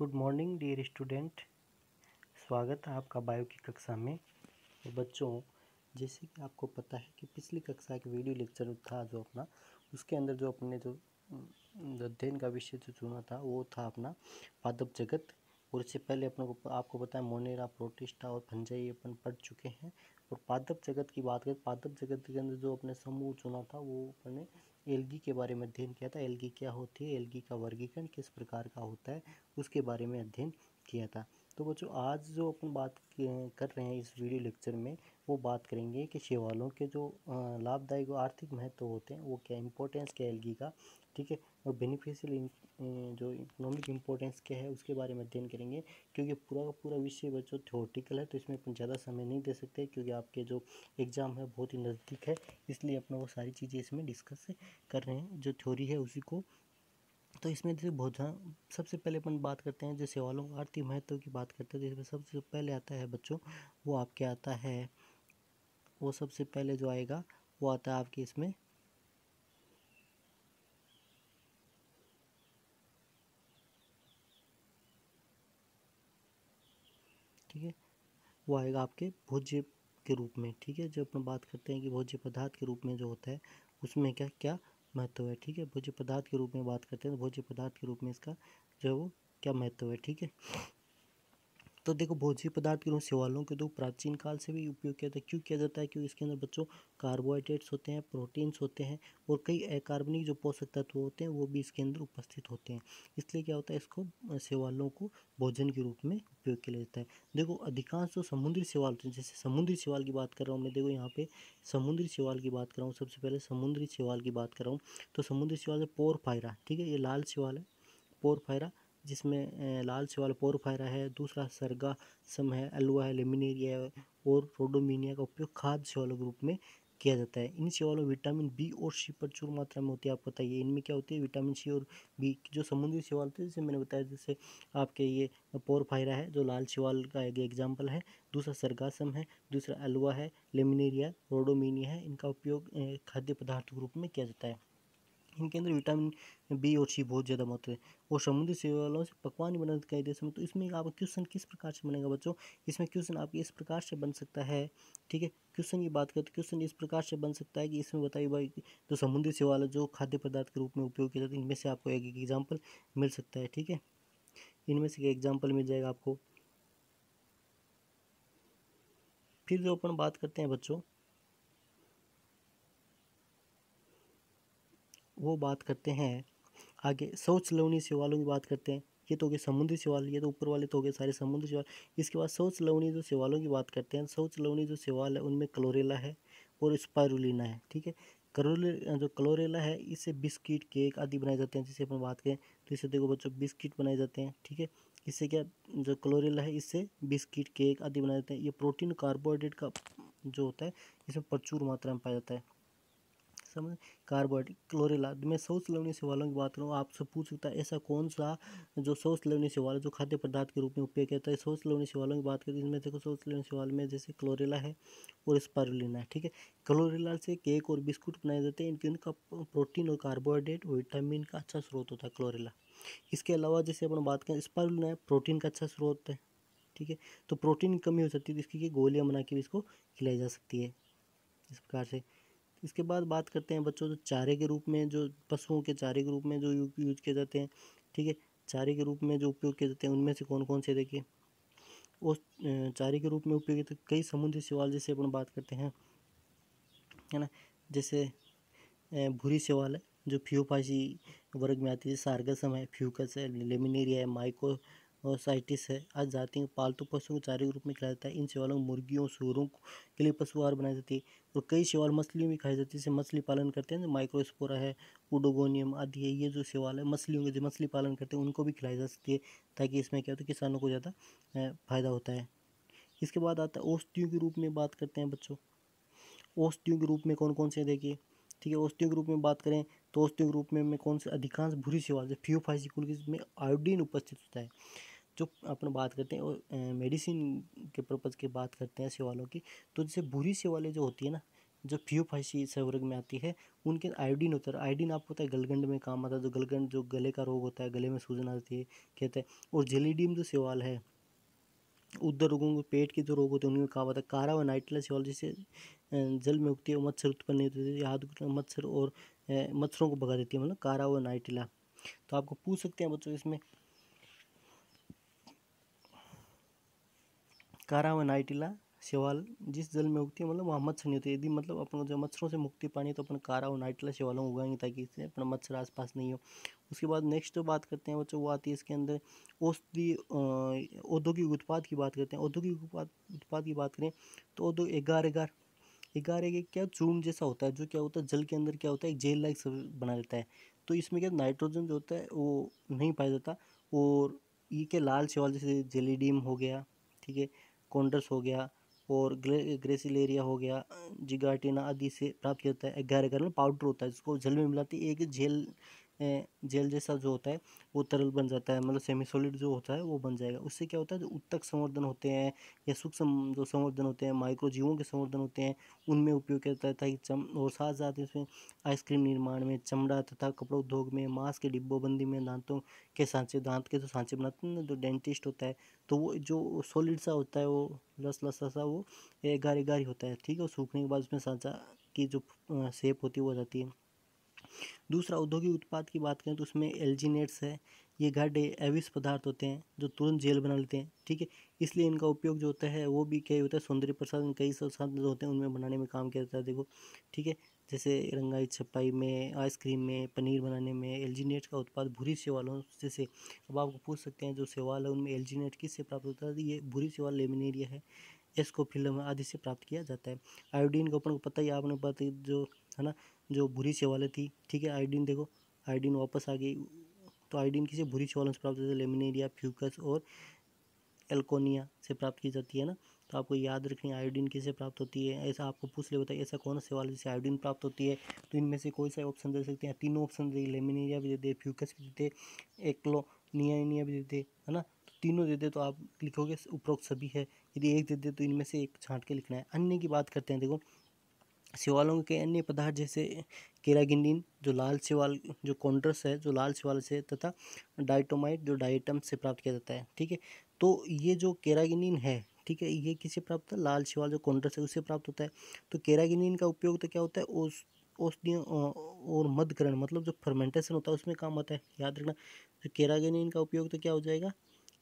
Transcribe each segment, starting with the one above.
Good morning dear student स्वागत है आपका बायो की कक्षा में और तो बच्चों जैसे कि आपको पता है कि पिछली कक्षा के वीडियो लेक्चर था जो अपना उसके अंदर जो अपने जो अध्ययन का विषय जो चुना था वो था अपना पादप जगत और इससे पहले अपने को आपको पता है मोनेरा प्रोटिस्टा और फंजाई अपन पढ़ चुके हैं और पादप जगत की बात करें पादप जगत के अंदर जो अपने समूह चुना था वो अपने एलगी के बारे में अध्ययन किया था एलगी क्या होती है एलगी का वर्गीकरण किस प्रकार का होता है उसके बारे में अध्ययन किया था तो बच्चों आज जो अपन बात कर रहे हैं इस वीडियो लेक्चर में वो बात करेंगे कि शेवालों के जो लाभदायक आर्थिक महत्व होते हैं वो क्या इम्पोर्टेंस क्या एलगी का ठीक है और बेनिफिशियल eh, जो इकोनॉमिक इम्पोर्टेंस क्या है उसके बारे में अध्ययन करेंगे क्योंकि पूरा का पूरा विषय बच्चों थ्योरेटिकल है तो इसमें अपन ज़्यादा समय नहीं दे सकते क्योंकि आपके जो एग्ज़ाम है बहुत ही नज़दीक है इसलिए अपना वो सारी चीज़ें इसमें डिस्कस कर रहे हैं जो थ्योरी है उसी को तो इसमें जैसे बहुत सबसे पहले अपन बात करते हैं जैसे वालों आर्थिक महत्व की बात करते हैं तो इसमें सबसे पहले आता है बच्चों वो आपके आता है वो सबसे पहले जो आएगा वो आता है आपके इसमें वो आएगा आपके भोज्य के रूप में ठीक है जब हम बात करते हैं कि भोज्य पदार्थ के रूप में जो होता है उसमें क्या क्या महत्व है ठीक है भोज्य पदार्थ के रूप में बात करते हैं तो भोज्य पदार्थ के रूप में इसका जो है वो क्या महत्व है ठीक है तो देखो भोजी पदार्थ के सेवालों के तो प्राचीन काल से भी उपयोग किया जाता है क्यों किया जाता है क्योंकि इसके अंदर बच्चों कार्बोहाइड्रेट्स होते हैं प्रोटीन्स होते हैं और कई अकार्बनिक जो पोषक तत्व होते हैं वो भी इसके अंदर उपस्थित होते हैं इसलिए क्या होता है इसको सेवालों को भोजन के रूप में उपयोग किया जाता है देखो अधिकांश जो समुद्री सेवाल होते हैं जैसे समुद्री सेवाल की बात कर रहा हूँ मैं देखो यहाँ पे समुद्री सेवाल की बात कर रहा हूँ सबसे पहले समुद्री सेवाल की बात कर रहा हूँ तो समुद्री सेवाल है पोर फायरा ठीक है ये लाल सेवाल है पोर जिसमें लाल शिवाल पोरफायरा है दूसरा सरगा सम है अलवा है लेमिनेरिया है और रोडोमिनिया का उपयोग खाद्य शिवालों के रूप में किया जाता है इन शिवालों विटामिन बी और सी प्रचुर मात्रा में होती है आपको बताइए इनमें क्या होती है विटामिन सी और बी जो समुद्री शिवाल होते हैं जैसे मैंने बताया जैसे आपके ये पोरफायरा है जो लाल शिवाल का एक एग्जाम्पल है दूसरा सरगासम है दूसरा अलवा है लेमिनेरिया रोडोमीनिया है इनका उपयोग खाद्य पदार्थ के रूप में किया जाता है इनके अंदर विटामिन बी और सी बहुत ज़्यादा मात्रा है और समुद्री सेवालों से पकवान बना दिखाई दे में तो इसमें आपका क्वेश्चन किस प्रकार से बनेगा बच्चों इसमें क्वेश्चन आपके इस प्रकार से बन सकता है ठीक है क्वेश्चन की बात करें तो क्वेश्चन इस प्रकार से बन सकता है कि इसमें बताइए भाई जो तो समुद्री सेवाला जो खाद्य पदार्थ के रूप में उपयोग किया जाता है इनमें से आपको एक एग्जाम्पल मिल सकता है ठीक है इनमें से एग्जाम्पल मिल जाएगा आपको फिर जो अपन बात करते हैं बच्चों वो बात करते हैं आगे शौच लवणी सेवालों की बात करते हैं ये तो हो गए समुद्री सेवाल ये तो ऊपर वाले तो हो गए सारे समुद्री सेवाल इसके बाद शौच लवणी जो सेवालों की बात करते हैं शौच लवणी जो सेवाल है उनमें क्लोरेला है और स्पायरुलिना है ठीक है करोले जो क्लोरेला है इससे बिस्किट केक आदि बनाए जाते हैं जिसे अपन बात करें तो इससे देखो बच्चों बिस्किट बनाए जाते हैं ठीक है इससे क्या जो क्लोरेला है इससे बिस्किट केक आदि बनाए जाते हैं ये प्रोटीन कार्बोहाइड्रेट का जो होता है इसमें प्रचुर मात्रा में पाया जाता है समझ कार्बोड क्लोरेला मैं शौच से वालों की बात करूँ आपसे पूछ सकता है ऐसा कौन सा जो शौच से शैवाल जो खाद्य पदार्थ के रूप में उपयोग करता है शौच से वालों की बात करें इसमें देखो शौच से वाले में जैसे क्लोरेला है और स्पारुलिना ठीक है क्लोरेला से केक और बिस्कुट बनाए जाते हैं इनका प्रोटीन और कार्बोहाइड्रेट विटामिन का अच्छा स्रोत होता है क्लोरेला इसके अलावा जैसे अपन बात करें स्पारुलिना प्रोटीन का अच्छा स्रोत है ठीक है तो प्रोटीन की कमी हो सकती है जिसकी इसकी गोलियाँ बना के भी इसको खिलाई जा सकती है इस प्रकार से इसके बाद बात करते हैं बच्चों जो चारे के रूप में जो पशुओं के चारे के रूप में जो यूज किए जाते हैं ठीक है चारे के रूप में जो उपयोग किए जाते हैं उनमें से कौन कौन से देखिए उस चारे के रूप में उपयोग तो कई समुद्री सेवाल जैसे अपन बात करते हैं है ना जैसे भूरी सेवाल है जो फ्यूपाशी वर्ग में आती है सार्गसम है फ्यूकस है लेमिनेरिया है माइको और साइटिस है आज जाती हैं पालतू पशुओं को चारे के रूप में खिलाया जाता है इन सेवालों को मुर्गियों सूरों के लिए पशु आहार बनाई जाती है और कई सेवाल मछलियों में खाई जाती है जैसे मछली पालन करते हैं माइक्रोस्पोरा है उडोगोनियम आदि है ये जो शैवाल है मछलियों के जो मछली पालन करते हैं उनको भी खिलाई जा सकती है ताकि इसमें क्या होता है किसानों को ज़्यादा फायदा होता है इसके बाद आता है औषधियों के रूप में बात करते हैं बच्चों औषधियों के रूप में कौन कौन से देखिए ठीक है औषधियों के रूप में बात करें तो औषधियों के रूप में कौन से अधिकांश भूरी शैवाल जो फियोफाइसिकुल में आयोडीन उपस्थित होता है जो अपन बात करते हैं और मेडिसिन के पर्पज़ की बात करते हैं सेवालों की तो जैसे बुरी सेवालें जो होती है ना जो फ्यूफाइसी सवर्ग में आती है उनके आयोडीन होता है आयोडीन आपको पता है गलगंड में काम आता है जो तो गलगंड जो गले का रोग होता है गले में सूजन आती है कहते हैं और जेलीडियम जो सेवाल है उधर रोगों को पेट के जो रोग होते हैं उनमें काम आता है कारा व नाइटला सेवाल जिससे जल में उगती है मच्छर उत्पन्न नहीं होते हैं हाथ मच्छर और मच्छरों को भगा देती है मतलब कारा व नाइटिला तो आपको पूछ सकते हैं बच्चों इसमें कारा व नाइटिला शिवाल जिस जल में उगती है मतलब वहाँ मच्छर नहीं होते यदि मतलब अपन जो मच्छरों से मुक्ति पानी तो अपन कारा व नाइटिला शिवालों में उगाएंगे ताकि इससे अपना मच्छर आसपास नहीं हो उसके बाद नेक्स्ट जो बात करते हैं बच्चों वो आती है इसके अंदर औषधि औद्योगिक उत्पाद की बात करते हैं औद्योगिक उत्पाद की बात करें तो औद्योग एगार एगार एगार एक क्या चूम जैसा होता है जो क्या होता है जल के अंदर क्या होता है एक जेल लाइक सब बना रहता है तो इसमें क्या नाइट्रोजन जो होता है वो नहीं पाया जाता और ये क्या लाल शिवाल जैसे जेलीडीम हो गया ठीक है कोंडस हो गया और ग्रे ग्रेसिलेरिया हो गया जिगाटिना आदि से प्राप्त किया जाता है ग्यारह एगार पाउडर होता है जिसको जल में मिलाती है एक झेल जेल जैसा जो होता है वो तरल बन जाता है मतलब सेमी सॉलिड जो होता है वो बन जाएगा उससे क्या होता है जो उत्तक संवर्धन होते हैं या सूक्ष्म जो संवर्धन होते हैं माइक्रोजीवों के संवर्धन होते हैं उनमें उपयोग किया जाता है ताकि चम और साथ साथ इसमें आइसक्रीम निर्माण में चमड़ा तथा कपड़ा उद्योग में मांस के डिब्बोबंदी में दांतों के सांचे दांत के जो सांचे बनाते हैं जो डेंटिस्ट होता है तो वो जो सॉलिड सा होता है वो लस लसा सा वो गारी गारी होता है ठीक है सूखने के बाद उसमें सांचा की जो शेप होती है वो जाती है दूसरा औद्योगिक उत्पाद की बात करें तो उसमें एल्जीनेट्स है ये गाढ़े एविस पदार्थ होते हैं जो तुरंत जेल बना लेते हैं ठीक है इसलिए इनका उपयोग जो होता है वो भी कई होता है सौंदर्य प्रसाद कई साधन जो होते हैं उनमें बनाने में काम किया जाता है देखो ठीक है जैसे रंगाई छपाई में आइसक्रीम में पनीर बनाने में एल्जीनेट का उत्पाद भूरी सेवालों जैसे अब आपको पूछ सकते हैं जो सेवाल है उनमें एल्जीनेट किससे प्राप्त होता है ये भूरी सेवाल लेमिनेरिया है एस्कोफिलम आदि से प्राप्त किया जाता है आयोडीन को अपन को पता ही आपने पता जो है ना जो भूरी शैवालें थी ठीक है आयोडीन देखो आयोडीन वापस आ गई तो आयोडीन किसी भूरी शैवालों से प्राप्त होती है लेमिनेरिया फ्यूकस और एल्कोनिया से प्राप्त की जाती है ना तो आपको याद रखनी आयोडीन किसे प्राप्त होती है ऐसा आपको पूछ ले बताइए ऐसा कौन सा वाला जिससे आयोडीन प्राप्त होती है तो इनमें से कोई सा ऑप्शन दे सकते हैं तीनों ऑप्शन दे लेमिनेरिया भी देते फ्यूकस भी देते एक्लोनिया भी देते है ना तो तीनों देते तो आप लिखोगे उपरोक्त सभी है यदि एक देते तो इनमें से एक छाँट के लिखना है अन्य की बात करते हैं देखो शिवालों के अन्य पदार्थ जैसे केरागिंडीन जो लाल शिवाल जो कॉन्ट्रस है जो लाल शिवाल से तथा डाइटोमाइट जो डाइटम से प्राप्त किया जाता है ठीक है तो ये जो केरागिनिन है ठीक है ये किसे प्राप्त है लाल शिवाल जो कॉन्ट्रस है उससे प्राप्त होता है तो केरागिनिन का उपयोग तो क्या होता है उस औषधियों और मध्यकरण मतलब जो फर्मेंटेशन होता है उसमें काम आता है याद रखना जो केरागिनिन का उपयोग तो क्या हो जाएगा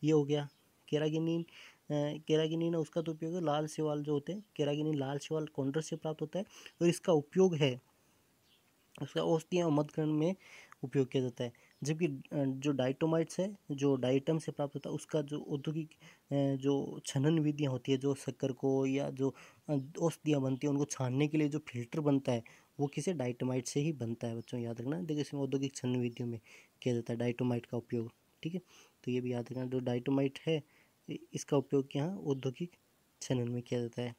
ये हो गया केरागिनिन केरागिनी ना उसका तो उपयोग लाल शिवाल जो होते हैं केरागिनी लाल शिवाल कॉन्ड्रस से प्राप्त होता है और इसका उपयोग है उसका औषधियाँ और में उपयोग किया जाता है जबकि जो डाइटोमाइट्स है जो डाइटम से प्राप्त होता है उसका जो औद्योगिक जो छनन विधियाँ होती है जो शक्कर को या जो औषधियाँ बनती हैं उनको छानने के लिए जो फिल्टर बनता है वो किसे डाइटोमाइट से ही बनता है बच्चों याद रखना देखिए इसमें औद्योगिक छनन विधियों में किया जाता है डाइटोमाइट का उपयोग ठीक है तो ये भी याद रखना जो डाइटोमाइट है इसका उपयोग यहाँ औद्योगिक छनन में किया जाता है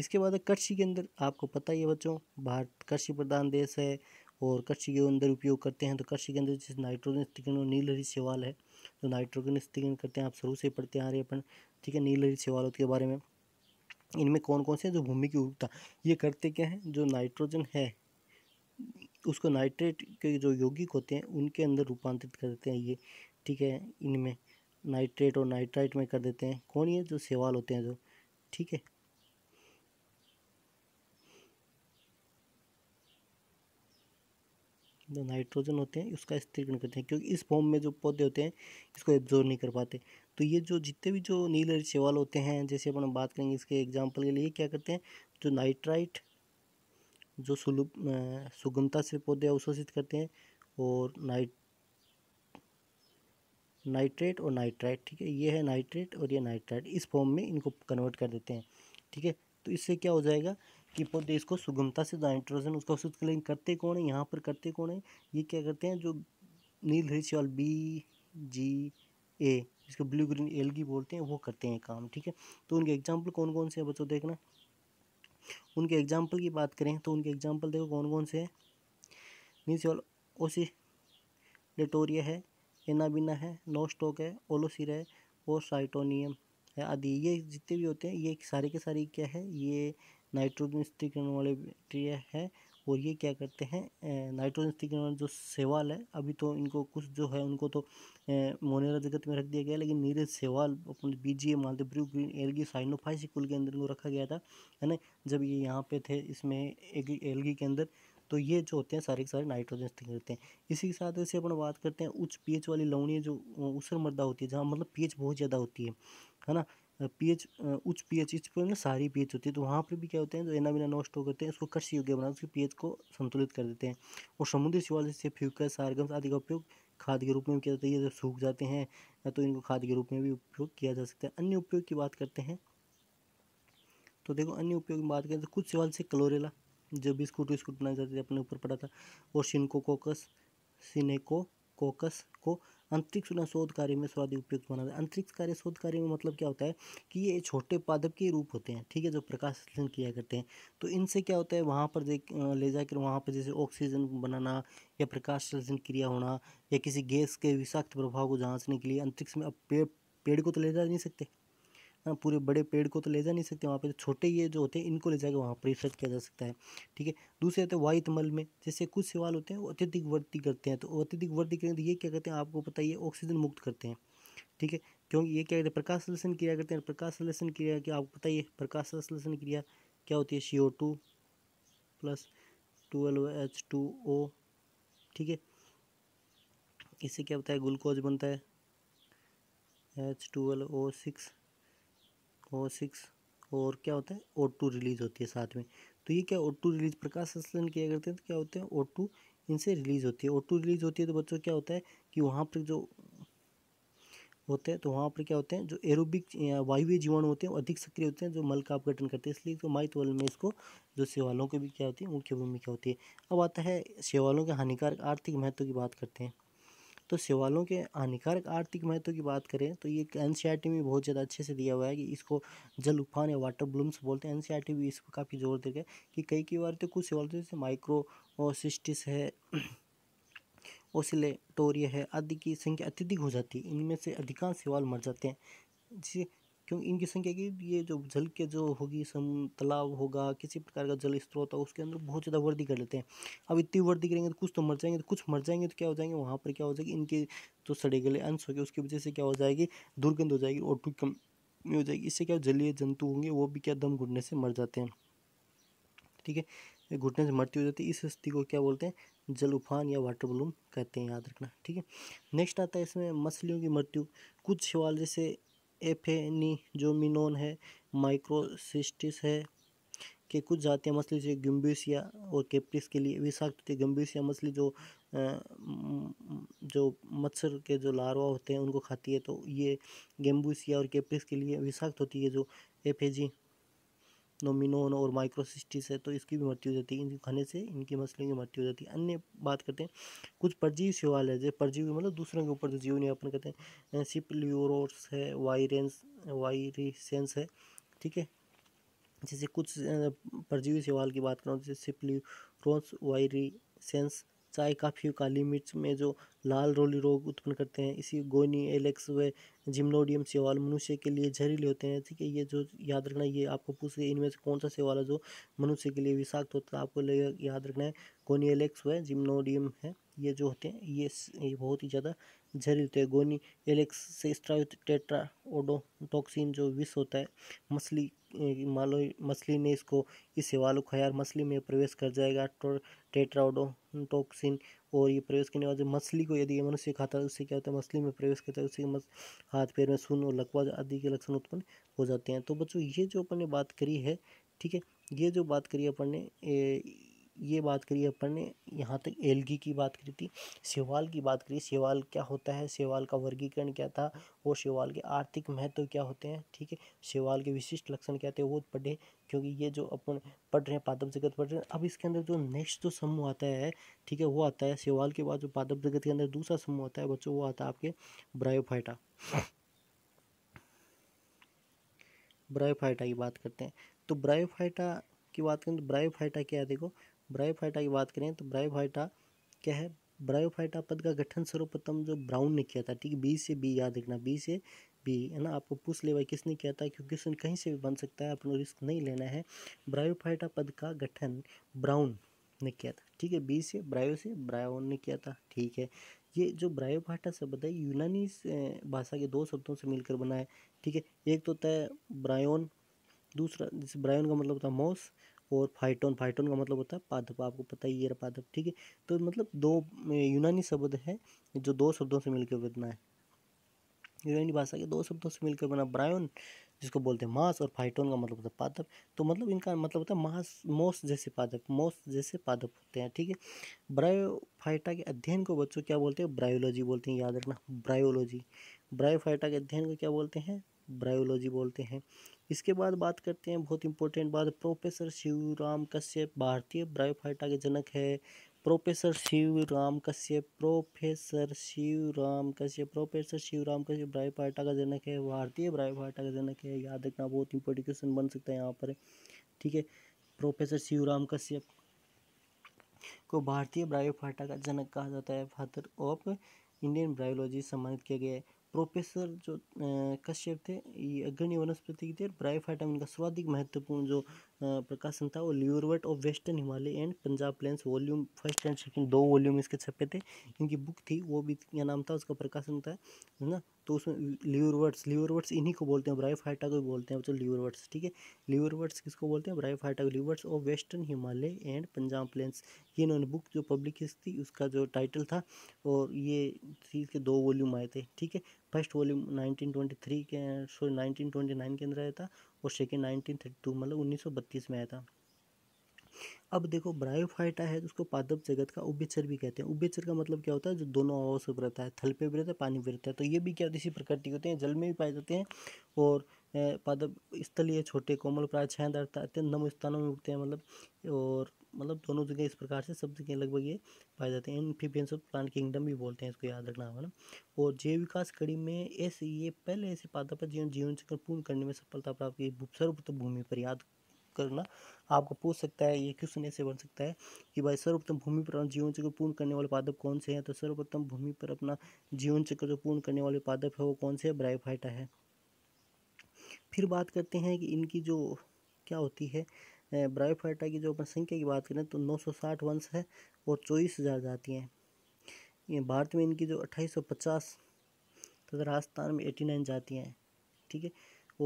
इसके बाद कृषि के अंदर आपको पता ही है बच्चों भारत कृषि प्रधान देश है और कृषि के अंदर उपयोग करते हैं तो कृषि के अंदर जैसे नाइट्रोजन स्थिकन और नीलहरी सेवाल है तो नाइट्रोजन स्थिकन करते हैं आप शुरू से पढ़ते आ रहे अपन ठीक है नीलहरी सेवाल के बारे में इनमें कौन कौन से जो भूमि की उर्वरता ये करते क्या हैं जो नाइट्रोजन है उसको नाइट्रेट के जो यौगिक होते हैं उनके अंदर रूपांतरित करते हैं ये ठीक है इनमें नाइट्रेट और नाइट्राइट में कर देते हैं कौन ये जो सेवाल होते हैं जो ठीक है जो नाइट्रोजन होते हैं उसका स्थिरीकरण करते हैं क्योंकि इस फॉर्म में जो पौधे होते हैं इसको एब्जॉर्व नहीं कर पाते तो ये जो जितने भी जो नील सेवाल होते हैं जैसे अपन बात करेंगे इसके एग्जाम्पल के लिए क्या करते हैं जो नाइट्राइट जो सुलभ सुगमता से पौधे अवशोषित करते हैं और नाइट नाइट्रेट और नाइट्राइट ठीक है ये है नाइट्रेट और ये नाइट्राइट इस फॉर्म में इनको कन्वर्ट कर देते हैं ठीक है तो इससे क्या हो जाएगा कि पौधे इसको सुगमता से नाइट्रोजन उसका उत्कलन करते कौन है यहाँ पर करते कौन है ये क्या करते हैं जो नील हरी बी जी ए जिसको ब्लू ग्रीन एलगी बोलते हैं वो करते हैं काम ठीक है तो उनके एग्जाम्पल कौन कौन से हैं बच्चों देखना उनके एग्जाम्पल की बात करें तो उनके एग्जाम्पल देखो कौन कौन से हैं नील शॉल ओसी लेटोरिया है एनाबिना है नोस्टोक है ओलोसिर है और साइटोनियम है आदि ये जितने भी होते हैं ये सारे के सारे क्या है ये नाइट्रोजन स्थिर वाले बैक्टीरिया है और ये क्या करते हैं नाइट्रोजन वाले जो सेवाल है अभी तो इनको कुछ जो है उनको तो मोनेरा जगत में रख दिया गया लेकिन नीरज सेवाल अपने बी जी ए मालदेब्रू ग्रीन एलगी साइनोफाइसिकुल के अंदर इनको रखा गया था है ना जब ये यहाँ पे थे इसमें एलगी के अंदर तो ये जो होते हैं सारे के सारे नाइट्रोजन स्थिर रहते हैं इसी के साथ जैसे अपन बात करते हैं उच्च पीएच वाली लवणीय जो उसर मृदा होती है जहाँ मतलब पीएच बहुत ज़्यादा होती है है ना पीएच उच्च पीएच इस पर ना सारी पीएच होती है तो वहाँ पर भी क्या होते हैं जो एना बिना नष्ट हो करते हैं उसको कृषि योग्य बनाते उसकी पीएच को संतुलित कर देते हैं और समुद्री शिवाल जैसे फ्यूकस सारगम्स आदि का उपयोग खाद के रूप में भी किया जाता है ये जब सूख जाते हैं तो इनको खाद के रूप में भी उपयोग किया जा सकता है अन्य उपयोग की बात करते हैं तो देखो अन्य उपयोग की बात करें तो कुछ सवाल से क्लोरेला जब बिस्कुट विस्कुट बनाए जाते थे अपने ऊपर पड़ा था और सिनकोकोकस सिनेको कोकस को अंतरिक्ष शोध कार्य में स्वादी उपयुक्त माना जाता है अंतरिक्ष कार्य शोध कार्य में मतलब क्या होता है कि ये छोटे पादप के रूप होते हैं ठीक है जो प्रकाश संश्लेषण किया करते हैं तो इनसे क्या होता है वहाँ पर देख ले जाकर वहाँ पर जैसे ऑक्सीजन बनाना या प्रकाश संश्लेषण क्रिया होना या किसी गैस के विषाक्त प्रभाव को जाँचने के लिए अंतरिक्ष में अब पेड़ पेड़ को तो ले जा नहीं सकते पूरे बड़े पेड़ को तो ले जा नहीं सकते वहाँ पर छोटे ये जो होते हैं इनको ले जाकर वहाँ पर रिसर्च किया जा सकता है ठीक है दूसरे होते हैं मल में जैसे कुछ सवाल होते हैं वो अत्यधिक वृद्धि करते हैं तो अत्यधिक वृद्धि करेंगे तो ये क्या करते हैं आपको पता ये ऑक्सीजन मुक्त करते हैं ठीक है क्योंकि ये क्या करते हैं प्रकाश संश्लेषण क्रिया करते हैं प्रकाश संश्लेषण क्रिया क्या आपको पता है प्रकाश संश्लेषण क्रिया क्या होती है C O two plus twelve H two O ठीक है इससे क्या होता है ग्लूकोज बनता है H twelve O six O six और क्या होता है ओ टू रिलीज़ होती है साथ में तो ये क्या ओ टू रिलीज़ प्रकाश संश्लेषण किया करते हैं तो क्या होते हैं ओ टू इनसे रिलीज़ होती है ओ टू रिलीज़ होती है तो बच्चों क्या होता है कि वहाँ पर जो होते हैं तो वहाँ पर क्या होते हैं जो एरोबिक वायुवीय जीवाणु होते हैं वो अधिक सक्रिय होते हैं जो मल का अपघटन करते हैं इसलिए तो माइतवल में इसको जो सेवालों की भी क्या होती है मुख्य भूमिका होती है अब आता है सेवालों के हानिकारक आर्थिक महत्व की बात करते हैं तो सेवालों के हानिकारक आर्थिक महत्व की बात करें तो ये एन e में बहुत ज़्यादा अच्छे से दिया हुआ है कि इसको जल उफान या वाटर ब्लूम्स बोलते हैं एन e भी इस पर काफ़ी जोर हैं कि कई कई बार तो कुछ सवाल जैसे माइक्रो सिस्टिस है ओसिलेटोरिया है आदि की संख्या अत्यधिक हो जाती है इनमें से अधिकांश सवाल मर जाते हैं जिसे क्योंकि इनकी संख्या की ये जो जल के जो होगी सम तालाब होगा किसी प्रकार का जल स्रोत होगा उसके अंदर बहुत ज़्यादा वृद्धि कर लेते हैं अब इतनी वृद्धि करेंगे तो कुछ तो मर जाएंगे तो कुछ मर जाएंगे तो क्या हो जाएंगे वहाँ पर क्या हो जाएगी इनके जो सड़े गले अंश हो गए उसकी वजह से क्या हो जाएगी दुर्गंध हो जाएगी और कम हो जाएगी इससे क्या जलीय जंतु होंगे वो भी क्या दम घुटने से मर जाते हैं ठीक है घुटने से मरती हो जाती है इस स्थिति को क्या बोलते हैं जल उफान या वाटर बलूम कहते हैं याद रखना ठीक है नेक्स्ट आता है इसमें मछलियों की मृत्यु कुछ शिवाल जैसे एफेनिजोमिनोन है माइक्रोसिस्टिस है के कुछ जातियाँ मछली जैसे गम्बूसिया और कैप्रिस के लिए विषाक्त होती है गम्बूसिया मछली जो जो मच्छर के जो लार्वा होते हैं उनको खाती है तो ये गेम्बूसिया और कैप्रिस के लिए विषाक्त होती है जो एफेजी नोमिनोन और माइक्रोसिस्टिस है तो इसकी भी मृत्यु हो जाती है इनके खाने से इनकी मछलियों की मृत्यु हो जाती है अन्य बात करते हैं कुछ परजीवी शिवाल है जैसे परजीवी मतलब दूसरों के ऊपर जो जीवन यापन करते हैं सिपल्यूरोस है वायरेंस वायरिसेंस है ठीक है जैसे कुछ परजीवी सवाल की बात करूँ जैसे सिपल्यूरोस वायरिसेंस चाय काफ़ी काली मिर्च में जो लाल रोली रोग उत्पन्न करते हैं इसी गोनी एलेक्स व जिम्नोडियम सेवाल मनुष्य के लिए जहरीले होते हैं ठीक है ये जो याद रखना ये आपको पूछ रहे इनमें से कौन सा सेवाल है जो मनुष्य के लिए विषाक्त होता है आपको याद रखना है गोनी एलेक्स व जिम्नोडियम है ये जो होते हैं ये ये बहुत ही ज़्यादा जहरीले होते हैं गोनी एलेक्स से स्त्रावित टेट्रा ओडोटॉक्सिन जो विष होता है मछली मालो मछली ने इसको इस वालों खाया मछली में प्रवेश कर जाएगा तो, टेट्राओडोटॉक्सिन और ये प्रवेश करने वाले मछली को यदि मनुष्य खाता है तो उससे क्या होता है मछली में प्रवेश करता है उससे हाथ पैर में सुन और लकवा आदि के लक्षण उत्पन्न हो जाते हैं तो बच्चों ये जो अपन ने बात करी है ठीक है ये जो बात करी अपन ने ये बात करी अपन ने यहाँ तक एलगी की बात करी थी सेवाल की बात करी सेवाल क्या होता है सेवाल का वर्गीकरण क्या था और सेवाल के आर्थिक महत्व क्या होते हैं ठीक है सेवाल के विशिष्ट लक्षण क्या थे वो पढ़े क्योंकि ये जो अपन पढ़ रहे हैं पादप जगत पढ़ रहे हैं अब इसके अंदर जो नेक्स्ट जो समूह आता है ठीक है वो आता है सेवाल के बाद जो पादप जगत के अंदर दूसरा समूह आता है बच्चों वो आता है आपके ब्रायोफाइटा ब्रायोफाइटा की बात करते हैं तो ब्रायोफाइटा की बात करें तो ब्रायोफाइटा क्या है देखो ब्रायोफाइटा की बात करें तो ब्रायोफाइटा क्या है ब्रायोफाइटा पद का गठन सर्वप्रथम जो ब्राउन ने किया था ठीक है बी से बी याद रखना बी से बी है ना आपको पूछ ले भाई किसने किया था क्योंकि क्वेश्चन कहीं से भी बन सकता है आपको रिस्क नहीं लेना है ब्रायोफाइटा पद का गठन ब्राउन ने किया था ठीक है बी से ब्रायो से ब्रायोन ने किया था ठीक है ये जो ब्रायोफाइटा शब्द है यूनानी भाषा के दो शब्दों से मिलकर बना है ठीक है एक तो होता है ब्रायोन दूसरा जैसे ब्रायोन का मतलब होता है मॉस और फाइटोन फाइटोन का मतलब होता है पादप आपको पता ही है पादप ठीक है तो मतलब दो यूनानी शब्द है जो दो शब्दों से मिलकर बना है यूनानी भाषा के दो शब्दों से मिलकर बना ब्रायोन जिसको बोलते हैं मांस और फाइटोन का मतलब होता है पादप तो मतलब इनका मतलब होता है मांस मोस जैसे पादप मोस जैसे पादप होते हैं ठीक है ब्रायोफाइटा के अध्ययन को बच्चों क्या बोलते हैं ब्रायोलॉजी बोलते हैं याद रखना ब्रायोलॉजी ब्रायोफाइटा के अध्ययन को क्या बोलते हैं ब्रायोलॉजी बोलते हैं इसके बाद बात करते हैं बहुत इंपॉर्टेंट बात प्रोफेसर शिवराम कश्यप भारतीय ब्रायोफाइटा के जनक है professor Shivram Kashyap professor Shivram Kashyap professor Shivram Kashyap bryophyta का जनक है भारतीय ब्रायोफाइटा का जनक है याद रखना बहुत इंपॉर्टेंट क्वेश्चन बन सकता है यहाँ पर ठीक है प्रोफेसर शिवराम कश्यप को भारतीय ब्रायोफाइटा का जनक कहा जाता है फादर ऑफ इंडियन ब्रायोलॉजी सम्मानित किया गया है प्रोफेसर जो कश्यप थे ये अग्रणी वनस्पति थे ब्राइफाइटम इनका सर्वाधिक महत्वपूर्ण जो प्रकाशन था वो liverworts of western Himalaya and Punjab plains volume first and second दो वॉल्यूम इसके छपे थे इनकी बुक थी वो भी क्या नाम था उसका प्रकाशन था है ना तो उसमें लियोरवर्ट्स लियोरवर्ट्स इन्हीं को बोलते हैं ब्राइफाइटा को बोलते हैं लियोरवर्ट्स ठीक है लियोरवर्ट्स किसको बोलते हैं bryophyta liverworts of western Himalaya and Punjab plains ये इन्होंने बुक जो पब्लिक थी उसका जो टाइटल था और ये इसके दो वॉल्यूम आए थे ठीक है फर्स्ट वॉल्यूम 1923 के सॉरी 1929 के अंदर आया था और सेकेंड 1932 मतलब 1932 में आया था अब देखो ब्रायोफाइटा है तो उसको पादप जगत का उबिचर भी कहते हैं उबिचर का मतलब क्या होता है जो दोनों हवाओं से रहता है थल पे भी रहता है पानी भी रहता है तो ये भी क्या इसी प्रकृति होते हैं जल में भी पाए जाते हैं और पादप स्थलीय छोटे कोमल प्राय दर्ता अत्यंत नम स्थानों में उगते हैं मतलब और मतलब दोनों जगह इस प्रकार से सब जगह लगभग ये पाए जाते हैं इन्फिबियंस ऑफ प्लांट किंगडम भी बोलते हैं इसको याद रखना है और जैव विकास कड़ी में ऐसे ये पहले ऐसे पादप पर जीवन जीवन चक्र पूर्ण करने में सफलता प्राप्त की सर्वोत्तम भूमि पर याद करना आपको पूछ सकता है ये क्वेश्चन ऐसे बन सकता है कि भाई सर्वप्रथम भूमि पर जीवन चक्र पूर्ण करने वाले पादप कौन से हैं तो सर्वप्रथम भूमि पर अपना जीवन चक्र जो पूर्ण करने वाले पादप है वो कौन से ब्राइफाइटा है फिर बात करते हैं कि इनकी जो क्या होती है ब्रायोफाइटा की जो अपन संख्या की बात करें तो 960 वंश है और चौबीस हज़ार जातियाँ हैं भारत में इनकी जो 2850 तथा राजस्थान में 89 जातियाँ हैं ठीक है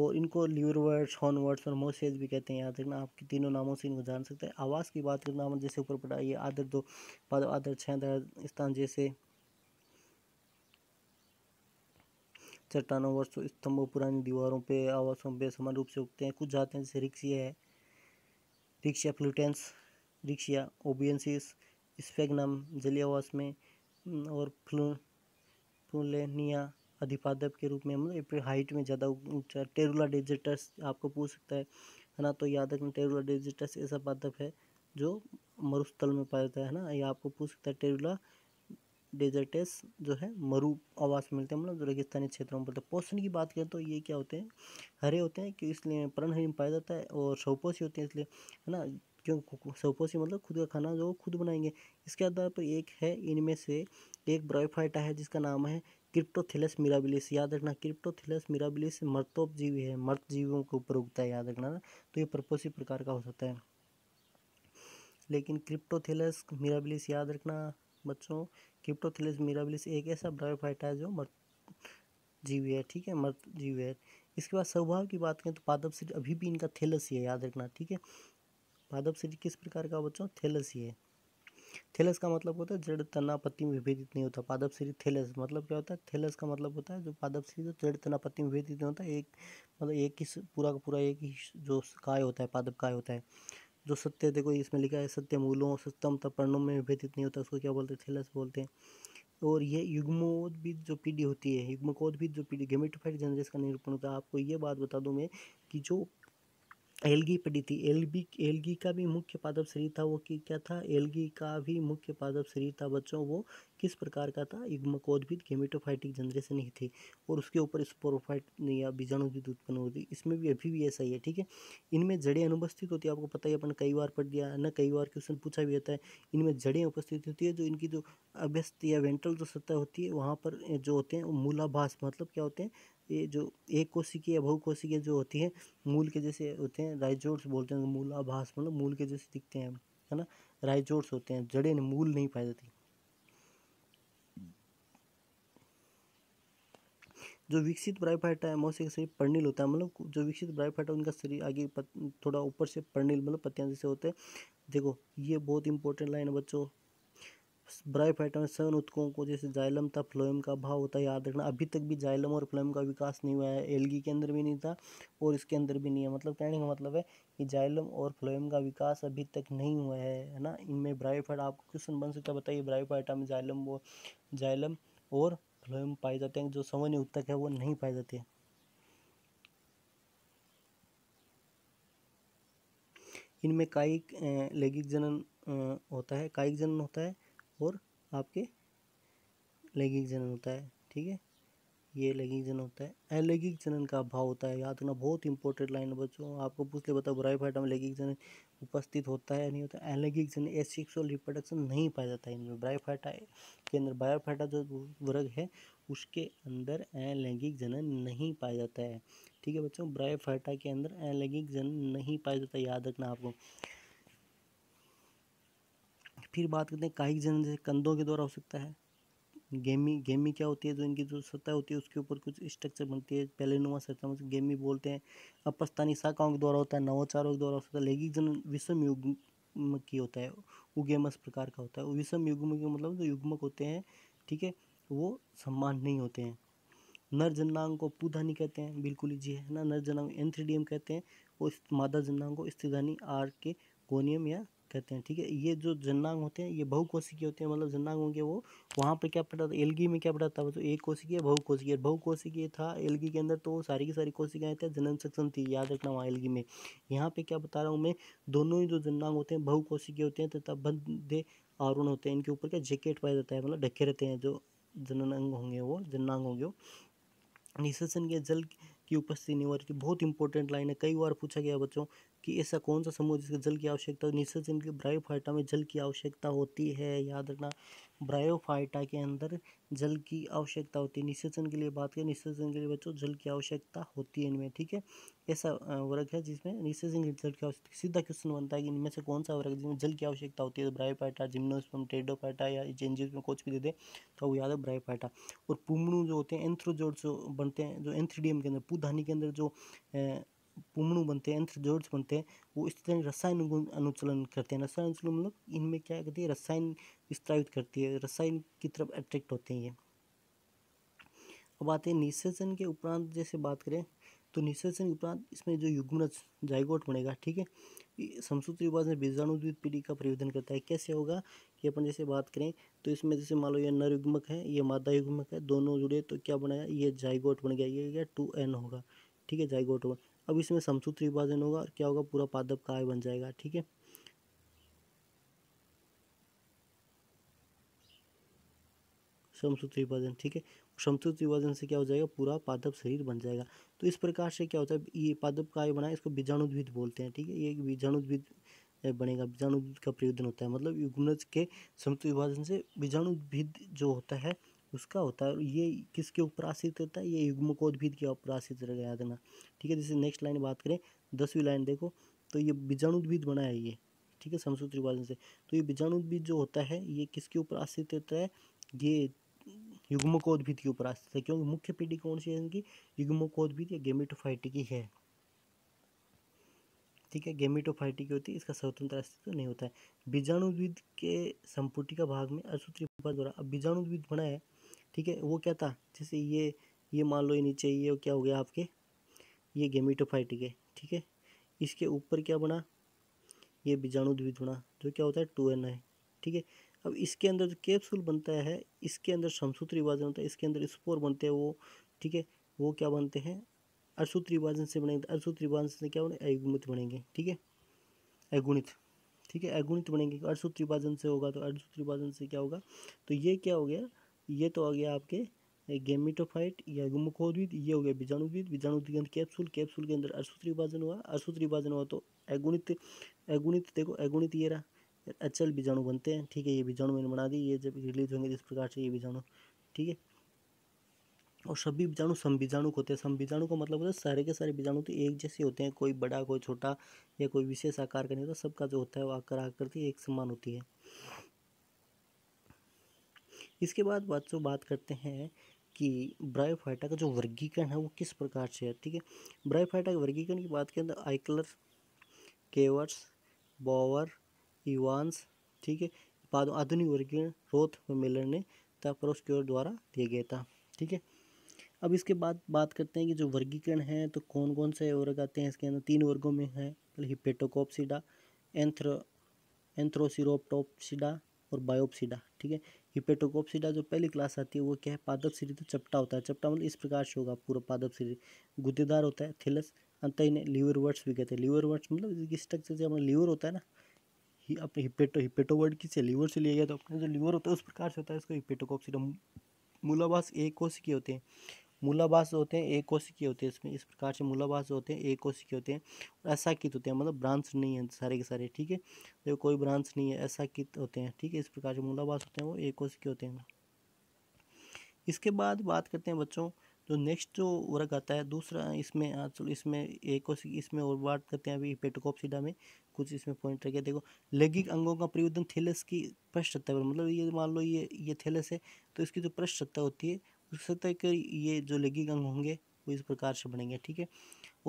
और इनको ल्यूरवर्ड्स हॉर्नवर्ड्स और मोसेज भी कहते हैं याद रखना आपके तीनों नामों से इनको जान सकते हैं आवास की बात करना जैसे ऊपर पढ़ाइए आदर दो पाद आदर छः स्थान जैसे चट्टानों वर्ष स्तंभों पुरानी दीवारों पे आवासों पे समान रूप से उगते हैं कुछ जाते हैं जैसे रिक्शिया है रिक्शिया फ्लूटेंस रिक्शिया ओबियंसिस स्पेगनम आवास में और फ्लू फ्लूलेनिया अधिपादप के रूप में मतलब हाइट में ज़्यादा ऊंचा टेरुला डेजिटस आपको पूछ सकता है है ना तो याद रखना टेरुला डेजिटस ऐसा पादप है जो मरुस्थल में पाया जाता है ना ये आपको पूछ सकता है टेरुला डेजर्टेस जो है मरू आवास मिलते हैं मतलब रेगिस्तानी क्षेत्रों में पोषण की बात करें तो ये क्या होते हैं हरे होते हैं कि इसलिए प्रण में पाया जाता है और सौपोषी होते हैं इसलिए है ना क्यों सौपोषी मतलब खुद का खाना जो खुद बनाएंगे इसके आधार पर एक है इनमें से एक ब्राइफाइटा है जिसका नाम है क्रिप्टोथिलस मिराबिलिस याद रखना क्रिप्टोथिलस मिराबिलिस मर्तोपजीवी है मर्त जीवों के ऊपर उगता है याद रखना तो ये प्रपोसी प्रकार का हो सकता है लेकिन क्रिप्टोथिलस मिराबिलिस याद रखना बच्चों क्रिप्टोथिलिस मिराबिलिस एक ऐसा ब्रायोफाइटा है जो मर्द जीवी है ठीक है मर्त जीवी है इसके बाद स्वभाव की बात करें तो पादप शरीर अभी भी इनका थेलस ही है याद रखना ठीक है पादप शरीर किस प्रकार का बच्चों थेलस ही है थेलस का मतलब होता है जड़ तना पत्ती में विभेदित नहीं होता पादप शरीर थेलस मतलब क्या होता है थेलस का मतलब होता है जो पादप शरीर जो जड़ तना पत्ती में विभेदित नहीं होता एक मतलब एक ही पूरा का पूरा एक ही जो काय होता है पादप काय होता है जो सत्य देखो इसमें लिखा है सत्य मूलों सत्यम तपर्णों में विभेदित नहीं होता उसको क्या बोलते हैं थैलस बोलते हैं और ये युग्मोद्भिद जो पीढ़ी होती है युग्मकोद्भिद जो पीढ़ी गेमेटोफाइट जनरेस का निरूपण होता है आपको ये बात बता दूँ मैं कि जो एलगी पड़ी थी एलगी एलगी का भी मुख्य पादप शरीर था वो कि क्या था एलगी का भी मुख्य पादप शरीर था बच्चों वो किस प्रकार का था युग्मकोद्भिद गेमेटोफाइटिक जनरेशन ही थे और उसके ऊपर स्पोरोफाइट या बीजाणुद्भिद उत्पन्न होती इसमें भी अभी भी ऐसा ही है ठीक है इनमें जड़ें अनुपस्थित होती है आपको पता ही अपन कई बार पढ़ दिया ना कई बार क्वेश्चन पूछा भी जाता है इनमें जड़ें उपस्थित होती है जो इनकी जो अभ्यस्त या वेंट्रल जो सत्ता होती है वहाँ पर जो होते हैं मूलाभास मतलब क्या होते हैं ये जो एक कोशिकीय या बहुकोशिकीय जो होती है मूल के जैसे होते हैं राइजोड्स बोलते हैं मूलाभास मतलब मूल के जैसे दिखते हैं है ना राइजोड्स होते हैं जड़ें मूल नहीं पाई जाती जो विकसित ब्राइफाइट है मौसी का शरीर पर्णिल होता है मतलब जो विकसित ब्राइफाइट है उनका शरीर आगे थोड़ा ऊपर से पर्णिल मतलब पत्तियाँ जैसे होते हैं देखो ये बहुत इंपॉर्टेंट लाइन है बच्चों ब्राइफाइटा में सघन उत्कों को जैसे जाइलम था फ्लोएम का भाव होता है याद रखना अभी तक भी जाइलम और फ्लोएम का विकास नहीं हुआ है एलगी के अंदर भी नहीं था और इसके अंदर भी नहीं है मतलब कहने का मतलब है कि जाइलम और फ्लोएम का विकास अभी तक नहीं हुआ है है ना इनमें ब्राइफाइट आपको क्वेश्चन बन सकता है बताइए ब्राइफाइटा में जाइलम वो जाइलम और फलों में पाए जाते हैं जो सामान्य उत्तक है वो नहीं पाए जाते इनमें कायिक लैंगिक जनन होता है कायिक जनन होता है और आपके लैंगिक जनन होता है ठीक है ये लैंगिक जनन होता है अलैंगिक जनन का अभाव होता है याद रखना तो बहुत इंपॉर्टेंट लाइन है बच्चों आपको पूछ ले बताओ बुराई फाइट में लैंगिक जनन उपस्थित होता है या नहीं होता है अलैंगिक जनन सेक्सुअल रिप्रोडक्शन नहीं पाया जाता है इनमें ब्राइफाइटा के अंदर बायोफाइटा जो वर्ग है उसके अंदर अलैंगिक जनन नहीं पाया जाता है ठीक है बच्चों ब्राइफाइटा के अंदर अलैंगिक जनन नहीं पाया जाता याद रखना आपको फिर बात करते हैं कायिक जनन जैसे कंधों के द्वारा हो सकता है गेमी गेमी क्या होती है जो इनकी जो सतह होती है उसके ऊपर कुछ स्ट्रक्चर बनती है पहले नुमा सतह में गेमी बोलते हैं अपस्तानी शाखाओं के द्वारा होता है नवाचारों के द्वारा होता है लेकिन जन विषम युग की होता है उगेमस प्रकार का होता है विषम युग्म के मतलब जो युग्मक होते हैं ठीक है वो सम्मान नहीं होते हैं नर जननांग को पुधानी कहते हैं बिल्कुल जी है ना नर जननांग एंथ्रीडियम कहते हैं और मादा जननांग को स्त्रीधानी आर के गोनियम या कहते हैं ठीक है ये जो जन्नांग होते हैं ये बहुकोशिकीय होते हैं मतलब जन्नांग होंगे वो वहाँ पे क्या पड़ा था एलगी में क्या पड़ा था तो एक कोशिकीय बहुकोशिकीय बहुकोशिकीय था एलगी के अंदर तो सारी की सारी कोशिकाएं थे जनन सक्षम थी याद रखना वहाँ एलगी में यहाँ पे क्या बता रहा हूँ मैं दोनों ही जो जन्नांग होते हैं बहुकोशिकीय होते हैं तथा बंदे आरुण होते हैं इनके ऊपर क्या जैकेट पाया जाता है मतलब ढके रहते हैं जो जननांग होंगे वो जन्नांग होंगे वो निशन के जल की उपस्थिति निवारित बहुत इंपॉर्टेंट लाइन है कई बार पूछा गया बच्चों कि ऐसा कौन सा समूह जिसके जल की आवश्यकता निश्चित इनके ब्रायोफाइटा में जल की आवश्यकता होती है याद रखना ब्रायोफाइटा के अंदर जल की आवश्यकता होती है निषेचन के लिए बात करें निषेचन के लिए बच्चों जल की आवश्यकता होती है इनमें ठीक है ऐसा वर्ग है जिसमें निषेचन के जल की आवश्यकता सीधा क्वेश्चन बनता है कि इनमें से कौन सा वर्ग जिसमें जल की आवश्यकता होती है तो ब्रायोफाइटा जिम्नोस्पम टेडोफाइटा या में कोच भी दे दे तो वो याद है ब्रायोफाइटा और पुमणु जो होते हैं एंथ्रोजोड जो बनते हैं जो एंथ्रीडियम के अंदर पूधानी के अंदर जो पुमणु बनते हैं एंथ्र बनते हैं वो इस तरह रसायन अनुचलन करते हैं रसायन अनुचलन मतलब इनमें क्या करती है रसायन विस्तारित करती है रसायन की तरफ अट्रैक्ट होते हैं ये अब आते हैं निषेचन के उपरांत जैसे बात करें तो निषेचन के उपरांत इसमें जो युग्मज जायगोट बनेगा ठीक है समसूत्र विभाज में बीजाणु पीढ़ी का प्रयोजन करता है कैसे होगा कि अपन जैसे बात करें तो इसमें जैसे मान लो ये नर युग्मक है ये मादा युग्मक है दोनों जुड़े तो क्या बनेगा ये जायगोट बन गया ये क्या टू एन होगा ठीक है जायगोट होगा अब इसमें समसूत्र विभाजन होगा और क्या होगा पूरा पादप काय बन जाएगा ठीक है समसूत्र विभाजन ठीक है समसूत्र विभाजन से क्या हो जाएगा पूरा पादप शरीर बन जाएगा तो इस प्रकार से क्या होता है ये पादप काय बना इसको बीजाणुद्भिद बोलते हैं ठीक है ये बीजाणुद्भिद बनेगा बीजाणुद्भिद का प्रयोजन होता है मतलब युग्मज के समसूत्र विभाजन से बीजाणुद्भिद जो होता है उसका होता है ये किसके ऊपर आश्रित होता है ये युग्मकोद्भिद के ऊपर आश्रित रह गया देना ठीक है जैसे नेक्स्ट लाइन बात करें दसवीं लाइन देखो तो ये बीजाणुद्भिद बना है ये ठीक है समसूत्र विभाजन से तो ये बीजाणुद्भिद जो होता है ये किसके ऊपर आश्रित होता है ये युग्मकोद्भिद के ऊपर आश्रित है क्योंकि मुख्य पीढ़ी कौन सी है इनकी युग्मकोद्भिद या गेमेटोफाइटी की है ठीक है गेमिटोफाइटी की होती है इसका स्वतंत्र अस्तित्व तो नहीं होता है बीजाणुद्विद के संपुटिका भाग में असूत्री द्वारा अब बीजाणुद्विद बना है ठीक है वो क्या था जैसे ये ये मान लो ये नीचे ये क्या हो गया आपके ये गेमिटोफाइट है ठीक है इसके ऊपर क्या बना ये बीजाणु बना जो क्या होता है टू एन है ठीक है अब इसके अंदर जो कैप्सूल बनता है इसके अंदर शमसूत्र विभाजन होता है इसके अंदर स्पोर बनते हैं वो ठीक है वो क्या बनते हैं अरसूत्र विभाजन से बनेंगे अरसूत्र विभाजन से क्या बने अगुणित बनेंगे ठीक है अगुणित ठीक है अगुणित बनेंगे अरसूत्र विभाजन से होगा तो अरसूत्र विभाजन से क्या होगा तो ये क्या हो गया ये तो आ गया आपके गेमिटोफाइट या गुमुखोद्विद ये हो गया बीजाणुद्विद बीजाणुद्विद के अंदर कैप्सूल कैप्सूल के अंदर अशुत्री विभाजन हुआ अशुत्री विभाजन हुआ तो अगुणित अगुणित देखो अगुणित ये रहा अचल बीजाणु बनते हैं ठीक है ये बीजाणु मैंने बना दी ये जब रिलीज होंगे तो इस प्रकार से ये बीजाणु ठीक है और सभी बीजाणु संबीजाणु होते हैं संबीजाणु का मतलब होता है सारे के सारे बीजाणु तो एक जैसे होते हैं कोई बड़ा कोई छोटा या कोई विशेष आकार का नहीं होता सबका जो होता है वो आकार आकृति एक समान होती है इसके बाद बात जो बात करते हैं कि ब्रायोफाइटा का जो वर्गीकरण है वो किस प्रकार से है ठीक है ब्रायोफाइटा के वर्गीकरण की बात करें तो आइकलर केवर्स बॉवर इवान्स ठीक है बाद आधुनिक वर्गीकरण रोथ मिलर ने तापरोस्क्योर द्वारा दिया गया था ठीक है अब इसके बाद बात करते हैं कि जो वर्गीकरण है तो कौन कौन से वर्ग आते हैं इसके अंदर तीन वर्गों में है हिपेटोकोपसीडा एंथ्रो एंथ्रोसिरोप्टोपसीडा और बायोपसीडा ठीक है हिपेटोकोपसीडा जो पहली क्लास आती है वो क्या है पादप शरीर तो चपटा होता है चपटा मतलब इस प्रकार से होगा पूरा पादप शरीर गुद्देदार होता है थेलस अंत इन्हें लीवर वर्ड्स भी कहते हैं लीवर वर्ड्स मतलब इसकी स्ट्रक्चर से हमारा लीवर होता है ना ही अपने हिपेटो हिपेटो वर्ड से लीवर से लिया गया तो अपना जो लीवर होता है उस प्रकार से होता है इसको हिपेटोकोपसीडा मूलावास एक कोशिकीय होते हैं मूलाबास होते हैं एक कोशिकीय होते हैं इसमें इस प्रकार से मूलाबास होते हैं एक कोशिकीय होते हैं और असाकित होते हैं मतलब ब्रांच नहीं है सारे के सारे ठीक है देखो कोई ब्रांच नहीं है असाकित होते हैं ठीक है इस प्रकार से मूलाभास होते हैं वो एक कोशिकीय होते हैं इसके बाद बात करते हैं बच्चों जो नेक्स्ट जो वर्ग आता है दूसरा इसमें चलो इसमें एक और इसमें और बात करते हैं अभी पेटोकोपसीडा में कुछ इसमें पॉइंट रखे देखो लैंगिक अंगों का प्रयोजन थेलस की पृष्ठता पर मतलब ये मान लो ये ये थेलस है तो इसकी जो पृष्ठ पृष्ठता होती है है कि ये जो लगी अंग होंगे वो इस प्रकार से बनेंगे ठीक है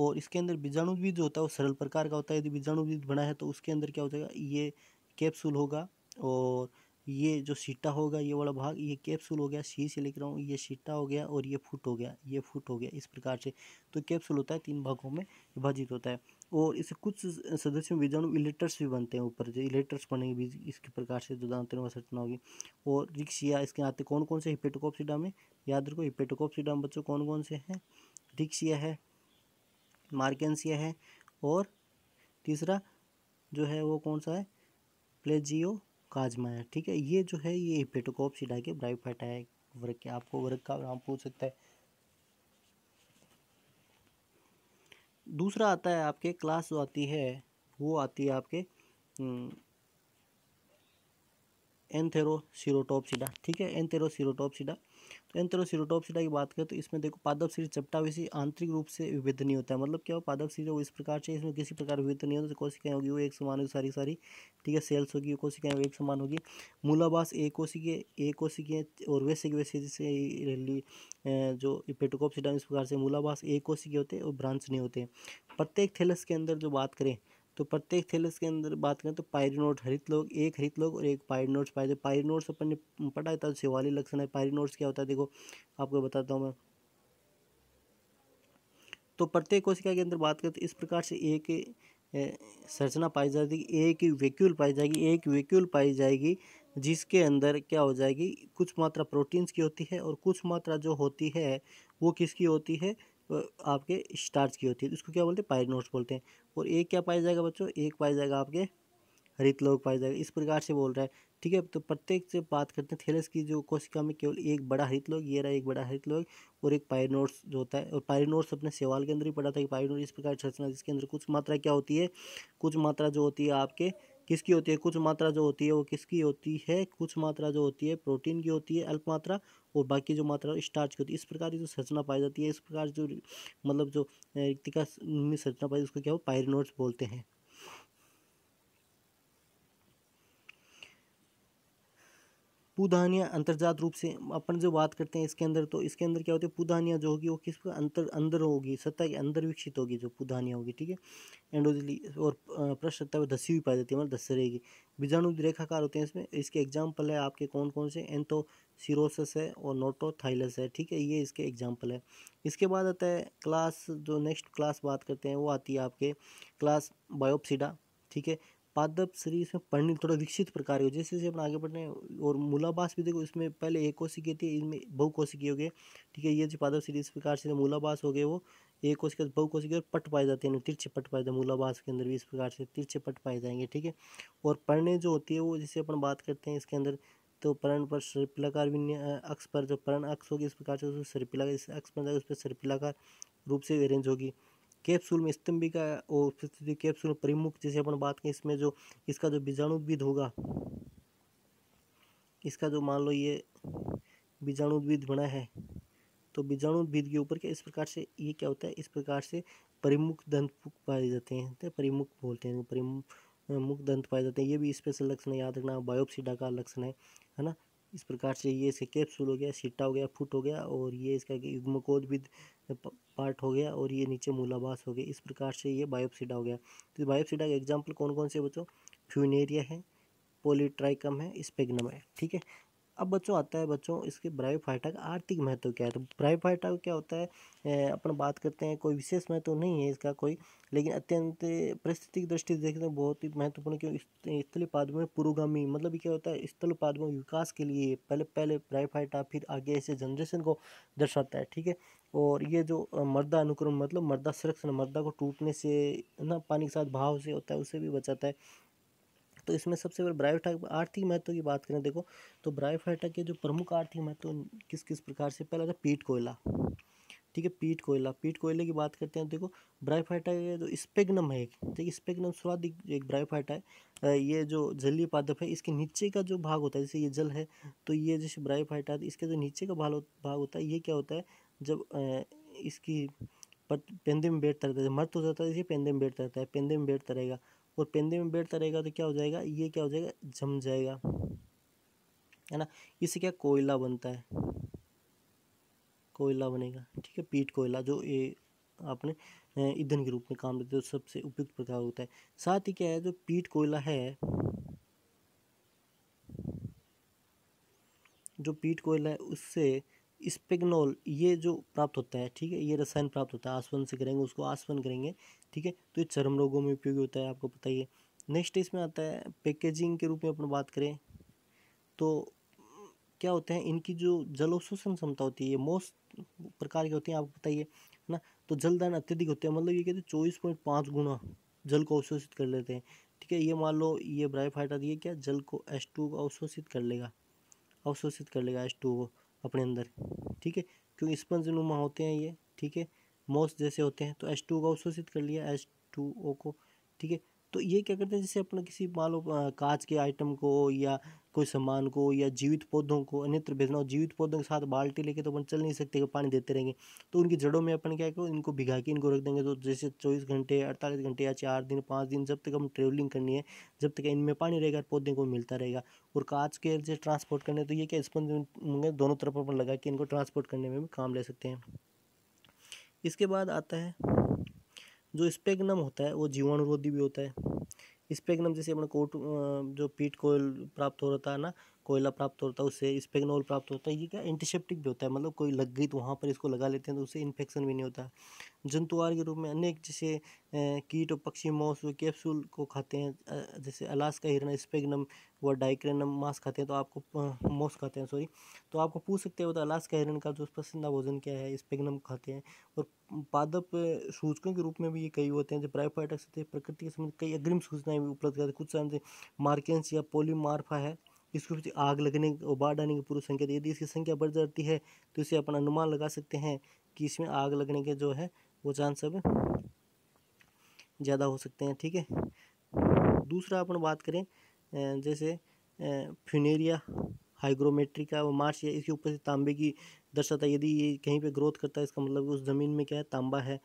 और इसके अंदर बीजाणु बीज जो होता है वो सरल प्रकार का होता है यदि बीजाणु बीज बना है तो उसके अंदर क्या हो जाएगा ये कैप्सूल होगा और ये जो सीटा होगा ये वाला भाग ये कैप्सूल हो गया सी से लिख रहा हूँ ये सीटा हो गया और ये फुट हो गया ये फुट हो गया इस प्रकार से तो कैप्सूल होता है तीन भागों में विभाजित होता है और इसे कुछ सदस्यों में बीजाणु इलेटर्स भी बनते हैं ऊपर जो इलेटर्स बनेंगे बीज इसके प्रकार से जो दांतों में संरचना होगी और रिक्शिया इसके आते कौन कौन से हिपेटोकॉपसीडा में याद रखो हिपेटोकॉपसीडाम बच्चों कौन कौन से हैं डिक्सिया है मार्केंसिया है और तीसरा जो है वो कौन सा है प्लेजियो काजमा है ठीक है ये जो है ये हिपेटोकॉपसीडा के ब्राइफाइटा है वर्ग के आपको वर्ग का नाम पूछ सकता है दूसरा आता है आपके क्लास जो आती है वो आती है आपके हम्म, एंथेरोसीरोटोपसीडा ठीक है एंथेरोसीरोटोपसीडा यंत्र तो सिरोटॉप की बात करें तो इसमें देखो पादप शरीर चपटा हुई आंतरिक रूप से विविध नहीं होता है मतलब क्या हो पादप शरीर वो इस प्रकार से इसमें किसी प्रकार विविध नहीं होता तो कोशिकाएं होगी वो एक समान होगी सारी सारी ठीक है सेल्स होगी कोशिकाएं एक समान होगी मूलाभास एक कोशिकीय एक कोशिकीय और वैसे की वैसे जैसे जो पेटोकॉप इस प्रकार से मूलाभास एक कोशिकीय होते हैं और ब्रांच नहीं होते प्रत्येक थैलस के अंदर जो बात करें तो प्रत्येक थैलस के अंदर बात करें तो पायरिनोट हरित लोग एक हरित लोग और एक पायरिनोट्स पाए पायरिनोट्स अपन ने पढ़ा था शिवाली लक्षण है पायरिनोट्स क्या होता है देखो आपको बताता हूँ मैं तो प्रत्येक कोशिका के अंदर बात करें तो इस प्रकार से एक संरचना पाई जाती है एक वेक्यूल पाई जाएगी एक वेक्यूल पाई जाएगी जिसके अंदर क्या हो जाएगी कुछ मात्रा प्रोटीन्स की होती है और कुछ मात्रा जो होती है वो किसकी होती है आपके स्टार्च की होती है तो इसको क्या बोलते हैं पायरनोट्स बोलते हैं और एक क्या पाया जाएगा बच्चों एक पाया जाएगा आपके हरित लोग पाया जाएगा इस प्रकार से बोल रहा है ठीक है तो प्रत्येक से बात करते हैं थेलस की जो कोशिका में केवल एक बड़ा हरित लोग ये रहा एक बड़ा हरित लोग और एक पायरनोट्स जो होता है और पायरनोट्स अपने सेवाल के अंदर ही पड़ा था कि पायरनोट इस प्रकार संरचना जिसके अंदर कुछ मात्रा क्या होती है कुछ मात्रा जो होती है आपके किसकी होती है कुछ मात्रा जो होती है वो किसकी होती है कुछ मात्रा जो होती है प्रोटीन की होती है अल्प मात्रा और बाकी जो मात्रा स्टार्च की होती है इस प्रकार की जो संरचना पाई जाती है इस प्रकार जो मतलब जो रिक्तिका में संरचना पाई उसको क्या हो पायरनोट्स बोलते हैं पुधानिया अंतर्जात रूप से अपन जो बात करते हैं इसके अंदर तो इसके अंदर क्या होती है पुधानिया जो होगी वो किस अंतर अंदर होगी सत्ता के अंदर विकसित होगी जो पूधानियाँ होगी ठीक है एंडोजली और सत्ता पर धसी हुई पाई जाती है मतलब धस रहेगी बीजाणु रेखाकार होते हैं इसमें इसके एग्जाम्पल है आपके कौन कौन से एंथो सीरोसस है और नोटोथाइलस है ठीक है ये इसके एग्जाम्पल है इसके बाद आता है क्लास जो नेक्स्ट क्लास बात करते हैं वो आती है आपके क्लास बायोप्सिडा ठीक है पादप शरीर इसमें पढ़ने थोड़ा विकसित प्रकार हो जैसे जैसे अपन आगे बढ़ रहे हैं और मूलाबास भी देखो इसमें पहले एक कोशिकीय थी इनमें बहुकोशिकीय हो गए ठीक है ये जो पादप शरीर इस प्रकार से मूलाबास हो गए वो एक कोशिका बहुकोशिकीय और पट पाए जाते हैं तिरछे पट पाए जाते मूलाबास के अंदर भी इस प्रकार से तिरछे पट पाए जाएंगे ठीक है और पढ़ने जो होती है वो जैसे अपन बात करते हैं इसके अंदर तो पर्ण पर सर्पिलाकार अक्ष पर जो पर्ण अक्ष होगी इस प्रकार से उसमें सर्पिला इस अक्ष पर उस पर सर्पिलाकार रूप से अरेंज होगी कैप्सूल में स्तंभिका और कैप्सूल परिमुख जैसे अपन बात करें इसमें जो इसका जो बीजाणुद्विद होगा इसका जो मान लो ये बीजाणुद्विद बना है तो बीजाणुद्विद के ऊपर क्या इस प्रकार से ये क्या होता है इस प्रकार से परिमुख दंत पाए जाते हैं तो परिमुख बोलते हैं परिमुख दंत पाए जाते हैं ये भी स्पेशल लक्षण याद रखना बायोप्सीडा का लक्षण है है ना इस प्रकार से ये इसका कैप्सूल हो गया सीटा हो गया फुट हो गया और ये इसका युग्मकोद्विद पार्ट हो गया और ये नीचे मूलाबास हो गया इस प्रकार से ये बायोप्सीडा हो गया तो बायोप्सीडा के एग्जाम्पल कौन कौन से बच्चों फ्यूनेरिया है पोलिट्राइकम है स्पेगनम है ठीक है अब बच्चों आता है बच्चों इसके ब्राइव फाइटा का आर्थिक महत्व क्या है तो ब्राइव फाइटा क्या होता है अपन बात करते हैं कोई विशेष महत्व नहीं है इसका कोई लेकिन अत्यंत परिस्थिति की दृष्टि से देखते हैं बहुत ही महत्वपूर्ण क्यों स्थल पाद में पुरोगामी मतलब क्या होता है स्थल में विकास के लिए पहले पहले ब्राई फाइटा फिर आगे ऐसे जनरेशन को दर्शाता है ठीक है और ये जो मर्दा अनुक्रम मतलब मर्दा संरक्षण मर्दा को टूटने से ना पानी के साथ भाव से होता है उसे भी बचाता है तो इसमें सबसे पहले फाइटक आर्थिक महत्व की बात करें देखो तो फाइटक के जो प्रमुख आर्थिक महत्व किस किस प्रकार से पहला था पीट कोयला ठीक है पीट कोयला पीट कोयले की बात करते हैं देखो ब्रायोफाइटा का जो स्पेगनम है ठीक है स्पेगनम स्वादिक एक ब्रायोफाइटा है ये जो जलीय पादप है इसके नीचे का जो भाग होता है जैसे ये जल है तो ये जैसे ब्राइफाइटा है इसके जो नीचे का भाग भाग होता है ये क्या होता है जब इसकी पेंदे में बैठता रहता है मर्त हो जाता है तो इसे पेंदे में बैठता रहता है पेंदे में बैठता रहेगा और पेंदे में बैठता रहेगा तो क्या हो जाएगा ये क्या हो जाएगा जम जाएगा है ना इससे क्या कोयला बनता है कोयला बनेगा ठीक है पीट कोयला जो ये आपने ईंधन के रूप में काम लेते हो सबसे उपयुक्त प्रकार होता है साथ ही क्या है जो पीट कोयला है जो पीट कोयला है उससे स्पेगनोल ये जो प्राप्त होता है ठीक है ये रसायन प्राप्त होता है आसवन से करेंगे उसको आसवन करेंगे ठीक है तो ये चरम रोगों में उपयोगी होता है आपको पता ही है नेक्स्ट इसमें आता है पैकेजिंग के रूप में अपन बात करें तो क्या होते हैं इनकी जो जलोशोषण क्षमता होती है ये मोस्ट प्रकार की होती है आपको पता ही है ना तो जलदान अत्यधिक होते हैं मतलब ये कहते हैं चौबीस पॉइंट पाँच गुना जल को अवशोषित कर लेते हैं ठीक है ये मान लो ये ब्राइफाइटा दिए क्या जल को एस टू को अवशोषित कर लेगा अवशोषित कर लेगा एस टू को अपने अंदर ठीक है क्योंकि स्पंज नुमा होते हैं ये ठीक है मॉस जैसे होते हैं तो एच टू का अवशोषित कर लिया एच टू ओ को ठीक है तो ये क्या करते हैं जैसे अपना किसी मान लो कांच के आइटम को या कोई सामान को या जीवित पौधों को अन्यत्र भेजना हो जीवित पौधों के साथ बाल्टी लेके तो अपन चल नहीं सकते पानी देते रहेंगे तो उनकी जड़ों में अपन क्या करो इनको भिगा के इनको रख देंगे तो जैसे चौबीस घंटे अड़तालीस घंटे या चार दिन पाँच दिन जब तक हम ट्रेवलिंग करनी है जब तक इनमें पानी रहेगा पौधे को मिलता रहेगा और कांच के जैसे ट्रांसपोर्ट करने तो ये क्या स्पंज दोनों तरफ अपन लगा के इनको ट्रांसपोर्ट करने में भी काम ले सकते हैं इसके बाद आता है जो स्पेगनम होता है वो जीवाणुरोधी भी होता है इस जैसे अपने कोट जो पीठ कोयल प्राप्त हो रहा था ना कोयला प्राप्त होता है उससे स्पेगनॉल प्राप्त होता है ये क्या एंटीसेप्टिक भी होता है मतलब कोई लग गई तो वहाँ पर इसको लगा लेते हैं तो उससे इन्फेक्शन भी नहीं होता जंतुआर के रूप में अनेक जैसे कीट और पक्षी मॉस कैप्सूल को खाते हैं जैसे अलास्का हिरना स्पेगनम व डाइक्रेनम मांस खाते हैं तो आपको मॉस खाते हैं सॉरी तो आपको पूछ सकते हो तो अलास्का हिरन का जो पसंदीदा भोजन क्या है स्पेगनम खाते हैं और पादप सूचकों के रूप में भी ये कई होते हैं जो ब्राइफाइटक्स होते हैं प्रकृति के संबंध कई अग्रिम सूचनाएं भी उपलब्ध करते हैं कुछ मार्केंस या पोलीमार्फा है इसके पीछे आग लगने और बाढ़ आने की पूर्व संकेत यदि इसकी संख्या बढ़ जाती है तो इसे अपन अनुमान लगा सकते हैं कि इसमें आग लगने के जो है वो चांस अब ज़्यादा हो सकते हैं ठीक है दूसरा अपन बात करें जैसे फ्यूनेरिया हाइग्रोमेट्रिका व मार्च या इसके ऊपर से तांबे की दर्शाता है यदि ये कहीं पे ग्रोथ करता है इसका मतलब उस ज़मीन में क्या है तांबा है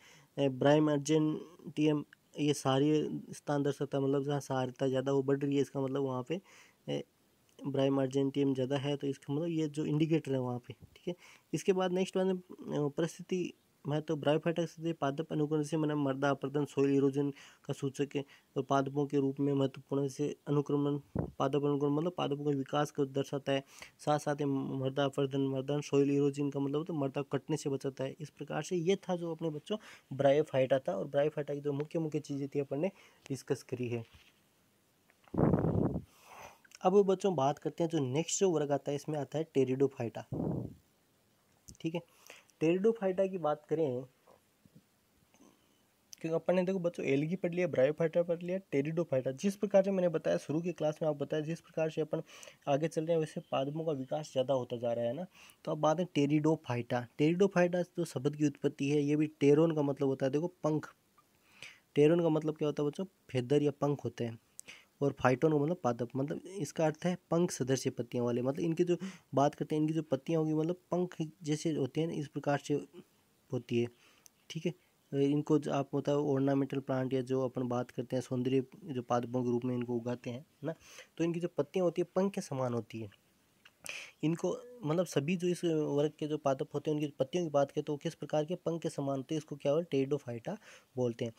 ब्राइम अर्जेंटियम ये सारे स्थान दर्शाता है मतलब जहाँ सारता ज़्यादा वो बढ़ रही है इसका मतलब वहाँ पे ब्राइम अर्जेंटियम ज़्यादा है तो इसका मतलब ये जो इंडिकेटर है वहाँ पे ठीक है इसके बाद नेक्स्ट वन परिस्थिति मैं तो ब्रायोफाइटा स्थिति पादप अनुकरण से मैंने मर्दा अपर्दन सोइल इरोजन का सूचक है और तो पादपों के रूप में महत्वपूर्ण से अनुक्रमण पादप अनुक्रमण मतलब पादपों के विकास को दर्शाता है साथ साथ मर्दा अपर्दन मर्दन सोइल इरोजन का मतलब तो मर्दा कटने से बचाता है इस प्रकार से ये था जो अपने बच्चों ब्रायोफाइटा था और ब्रायोफाइटा की जो मुख्य मुख्य चीज़ें थी अपन ने डिस्कस करी है अब बच्चों बात करते हैं जो नेक्स्ट जो वर्ग आता है इसमें आता है टेरिडोफाइटा ठीक है टेरिडोफाइटा की बात करें क्योंकि अपन ने देखो बच्चों एलगी पढ़ लिया ब्रायोफाइटा पढ़ लिया टेरिडोफाइटा जिस प्रकार से मैंने बताया शुरू की क्लास में आप बताया जिस प्रकार से अपन आगे चल रहे हैं वैसे पादमों का विकास ज़्यादा होता जा रहा है ना तो अब बात है टेरिडोफाइटा टेरिडोफाइटा जो शब्द की उत्पत्ति है ये भी टेरोन का मतलब होता है देखो पंख टेरोन का मतलब क्या होता है बच्चों फेदर या पंख होते हैं और फाइटोन का मतलब पादप मतलब इसका अर्थ है पंख सदृश पत्तियाँ वाले मतलब इनकी जो बात करते हैं इनकी जो पत्तियाँ होगी मतलब पंख जैसे होते हैं ना इस प्रकार से होती है ठीक है इनको जो आप होता है ऑर्नामेंटल प्लांट या जो अपन बात करते हैं सौंदर्य जो पादपों के रूप में इनको उगाते हैं ना तो इनकी जो पत्तियाँ होती है पंख के समान होती है इनको मतलब सभी जो इस वर्ग के जो पादप होते हैं उनकी पत्तियों की बात करें तो किस प्रकार के पंख के समान होते हैं इसको क्या बोलते टेडोफाइटा बोलते हैं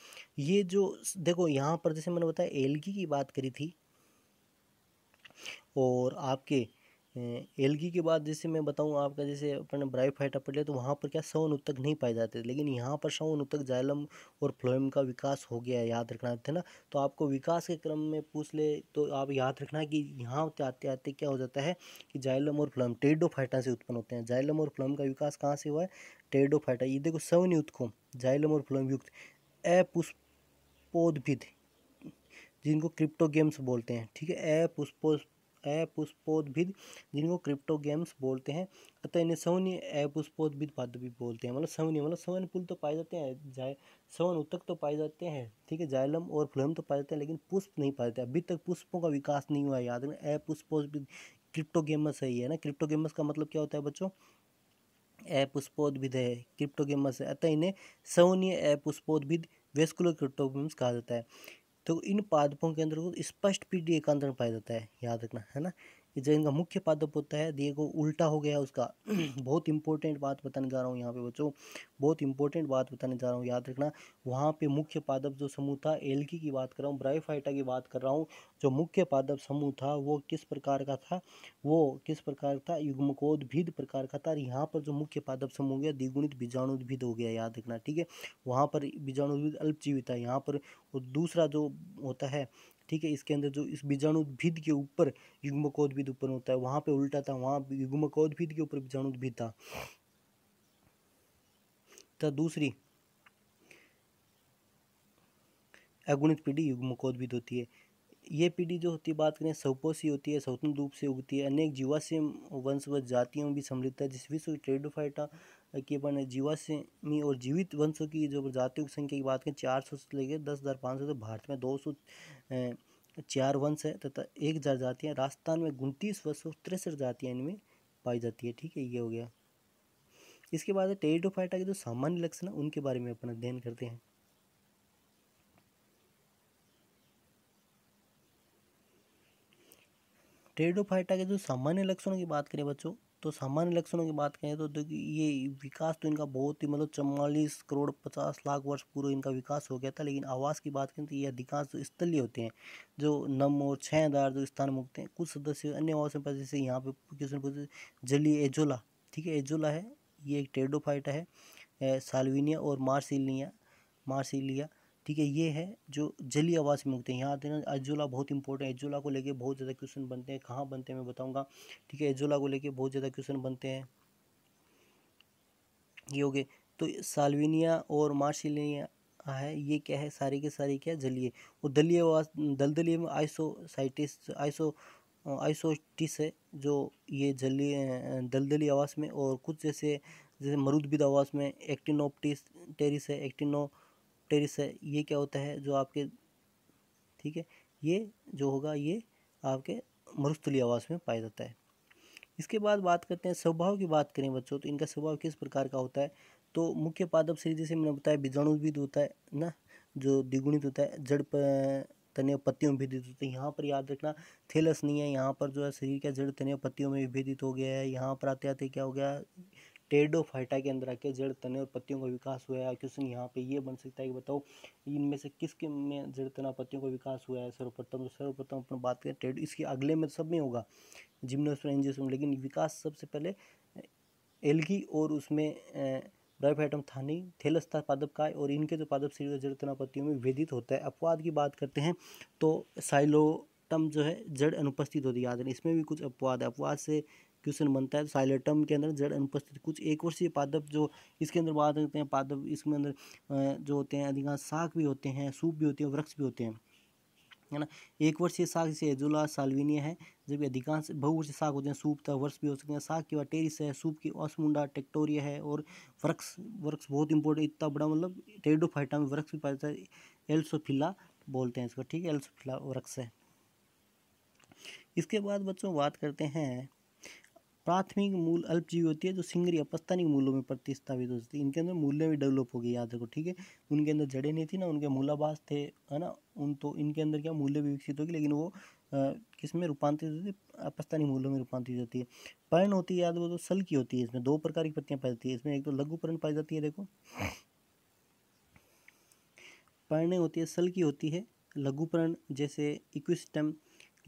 ये जो देखो यहाँ पर जैसे मैंने बताया एलगी की बात करी थी और आपके एलगी के बाद जैसे मैं बताऊँ आपका जैसे अपन ब्राईफाइटा पड़ लिया तो वहाँ पर क्या सवन उत्तक नहीं पाए जाते लेकिन यहाँ पर सवन उत्तक जाइलम और फ्लोएम का विकास हो गया है याद रखना है ना तो आपको विकास के क्रम में पूछ ले तो आप याद रखना कि यहाँ आते आते क्या हो जाता है कि जाइलम और फ्लोएम फाइटा से उत्पन्न होते हैं जाइलम और फ्लोएम का विकास कहाँ से हुआ है टेडो फाइटा ये देखो सवन युक्त जाइलम और फ्लोएम युक्त अपुष्पोद्भिद जिनको क्रिप्टो गेम्स बोलते हैं ठीक है ए पुष्पोष अपुष्पोद्भिद जिनको क्रिप्टो गेम्स बोलते हैं अतः इन्हें सौन्य अपुष्पोद्भिद पद भी बोलते हैं मतलब सौन्य मतलब सवन पुल तो पाए जाते हैं जाए सवन उत्तक तो पाए जाते हैं ठीक है जायलम और फ्लम तो पाए जाते हैं लेकिन पुष्प नहीं पाए जाते अभी तक पुष्पों का विकास नहीं हुआ है याद में अपुष्पोद्भिद गेमस है ये ना गेमस का मतलब क्या होता है बच्चों अपुष्पोद्भिद है क्रिप्टो गेमस है अतः इन्हें सौन्य अपुष्पोद्भिद वेस्कुलर क्रिप्टो गेम्स कहा जाता है तो इन पादपों के अंदर स्पष्ट पीढ़ी एकांतरण पाया जाता है याद रखना है ना जो इनका मुख्य पादप होता है देखो उल्टा हो गया उसका बहुत इंपॉर्टेंट बात बताने जा रहा हूँ यहाँ पे बच्चों बहुत इंपॉर्टेंट बात बताने जा रहा हूँ याद रखना वहाँ पे मुख्य पादप जो समूह था एल्गी की बात कर रहा हूँ ब्राइफाइटा की बात कर रहा हूँ जो मुख्य पादप समूह था वो किस प्रकार का था वो किस प्रकार था युग्मकोद्भिद प्रकार का था और यहाँ पर जो मुख्य पादप समूह गया द्विगुणित बीजाणुद्भिद हो गया याद रखना ठीक है वहाँ पर बीजाणुद्भिद अल्पजीवी था यहाँ पर और दूसरा जो होता है ठीक है इसके अंदर जो इस बीजाणुद्भिद के ऊपर युग्मकोद्भिद उत्पन्न होता है वहां पे उल्टा था वहां युग्मकोद्भिद के ऊपर बीजाणुद्भिद था तथा दूसरी अगुणित पीढ़ी युग्मकोद्भिद होती है ये पीढ़ी जो होती है बात करें सौपोसी होती है सौतन रूप से उगती है अनेक जीवाश्म वंश व जातियों भी सम्मिलित है जिस विश्व फाइटा के बने जीवाश्मी और जीवित वंशों की जो जातियों की संख्या की बात करें चार सौ से लेकर दस हज़ार पाँच सौ तो भारत में दो सौ चार वंश है तथा एक हज़ार जातियाँ राजस्थान में उनतीस वंश और तिरसठ जातियाँ इनमें पाई जाती है ठीक है ये हो गया इसके बाद टेरिडोफाइटा के जो सामान्य लक्षण है उनके बारे में अपन अध्ययन करते हैं टेडोफाइटा के जो सामान्य लक्षणों की बात करें बच्चों तो सामान्य लक्षणों की बात करें तो देखिए ये विकास तो इनका बहुत ही मतलब चवालीस करोड़ पचास लाख वर्ष पूर्व इनका विकास हो गया था लेकिन आवास की बात करें तो ये अधिकांश जो स्थलीय होते हैं जो नम और छहदार जो स्थान मुक्त हैं कुछ सदस्य अन्य आवासों पर जैसे यहाँ पे क्वेश्चन पूछे जली एजोला ठीक है एजोला है ये एक टेडोफाइटा है सालविनिया और मार्सिलिया मार्सिलिया ठीक है ये है जो जली आवास में उगते हैं यहाँ आते तो हैं ना एजोला बहुत इंपॉर्टेंट एजोला को लेके बहुत ज़्यादा क्वेश्चन बनते हैं कहाँ बनते हैं मैं बताऊँगा ठीक है एजोला को लेके बहुत ज़्यादा क्वेश्चन बनते हैं ये हो गए तो सालविनिया और मार्शिलिया है ये क्या है सारी के सारी क्या जलीय और दलीय आवास दलदली में आइसोसाइटिस आइसो आइसोटिस है जो ये जलीय दलदली आवास में और कुछ जैसे जैसे मरुदबिद आवास में एक्टिनोपटिस टेरिस है एक्टिनो टेरिस है ये क्या होता है जो आपके ठीक है ये जो होगा ये आपके मरुस्थली आवास में पाया जाता है इसके बाद बात करते हैं स्वभाव की बात करें बच्चों तो इनका स्वभाव किस प्रकार का होता है तो मुख्य पादप शरीर जैसे मैंने बताया बीजाणुविद होता है ना जो द्विगुणित होता है जड़ तने पत्तियों में विभेदित होते हैं यहाँ पर याद रखना थेलस नहीं है यहाँ पर जो है शरीर का जड़ तने पत्तियों में विभेदित हो गया है यहाँ पर आते आते क्या हो गया फाइटा के अंदर आके जड़ तने और पत्तियों का विकास हुआ है क्वेश्चन यहाँ पे ये बन सकता है कि बताओ इनमें से किसके में जड़ तना पत्तियों का विकास हुआ है सर्वप्रथम तो सर्वप्रथम अपन बात करें टेड इसके अगले में तो सब में होगा में लेकिन विकास सबसे पहले एल्गी और उसमें डाइफाइटम थानी थेलस्ता पादप काय और इनके जो पादप शरीर जड़ तनापत्तियों में विदित होता है अपवाद की बात करते हैं तो साइलोटम जो है जड़ अनुपस्थित होती है याद इसमें भी कुछ अपवाद है अपवाद से क्वेश्चन बनता है साइलेटम तो के अंदर जड़ अनुपस्थित कुछ एक वर्षीय पादप जो इसके अंदर बात करते हैं पादप इसमें अंदर जो होते हैं अधिकांश साख भी होते हैं सूप भी होते हैं वृक्ष भी होते हैं है ना एक वर्षीय साग जैसे एजुला सालविनिया है जब अधिकांश बहुवर्षीय साग होते हैं सूप था वर्ष भी हो सकते हैं साग के बाद टेरिस है सूप की ऑसमुंडा टेक्टोरिया है और वृक्ष वृक्ष बहुत इंपॉर्टेंट इतना बड़ा मतलब टेरिडोफाइटा में वृक्ष भी पाया जाता है एल्सोफिला बोलते हैं इसको ठीक है एल्सोफिला वृक्ष है इसके बाद बच्चों बात करते हैं प्राथमिक मूल अल्पजीवी होती है जो सिंगरी अपस्थानिक मूलों में प्रतिस्थापित होती है इनके अंदर मूल्य भी डेवलप हो गई याद रखो ठीक है उनके अंदर जड़े नहीं थी ना उनके मूलाभास थे है ना उन तो इनके अंदर क्या मूल्य भी विकसित होगी लेकिन वो किस में रूपांतरित होती है अपस्तानी मूल्यों में रूपांतरित होती है पर्ण होती है याद वो तो सल की होती है इसमें दो प्रकार की पत्तियाँ पाई जाती है इसमें एक तो लघु पर्ण पाई जाती है देखो पर्ण होती है सल की होती है लघुपर्ण जैसे इक्विस्टम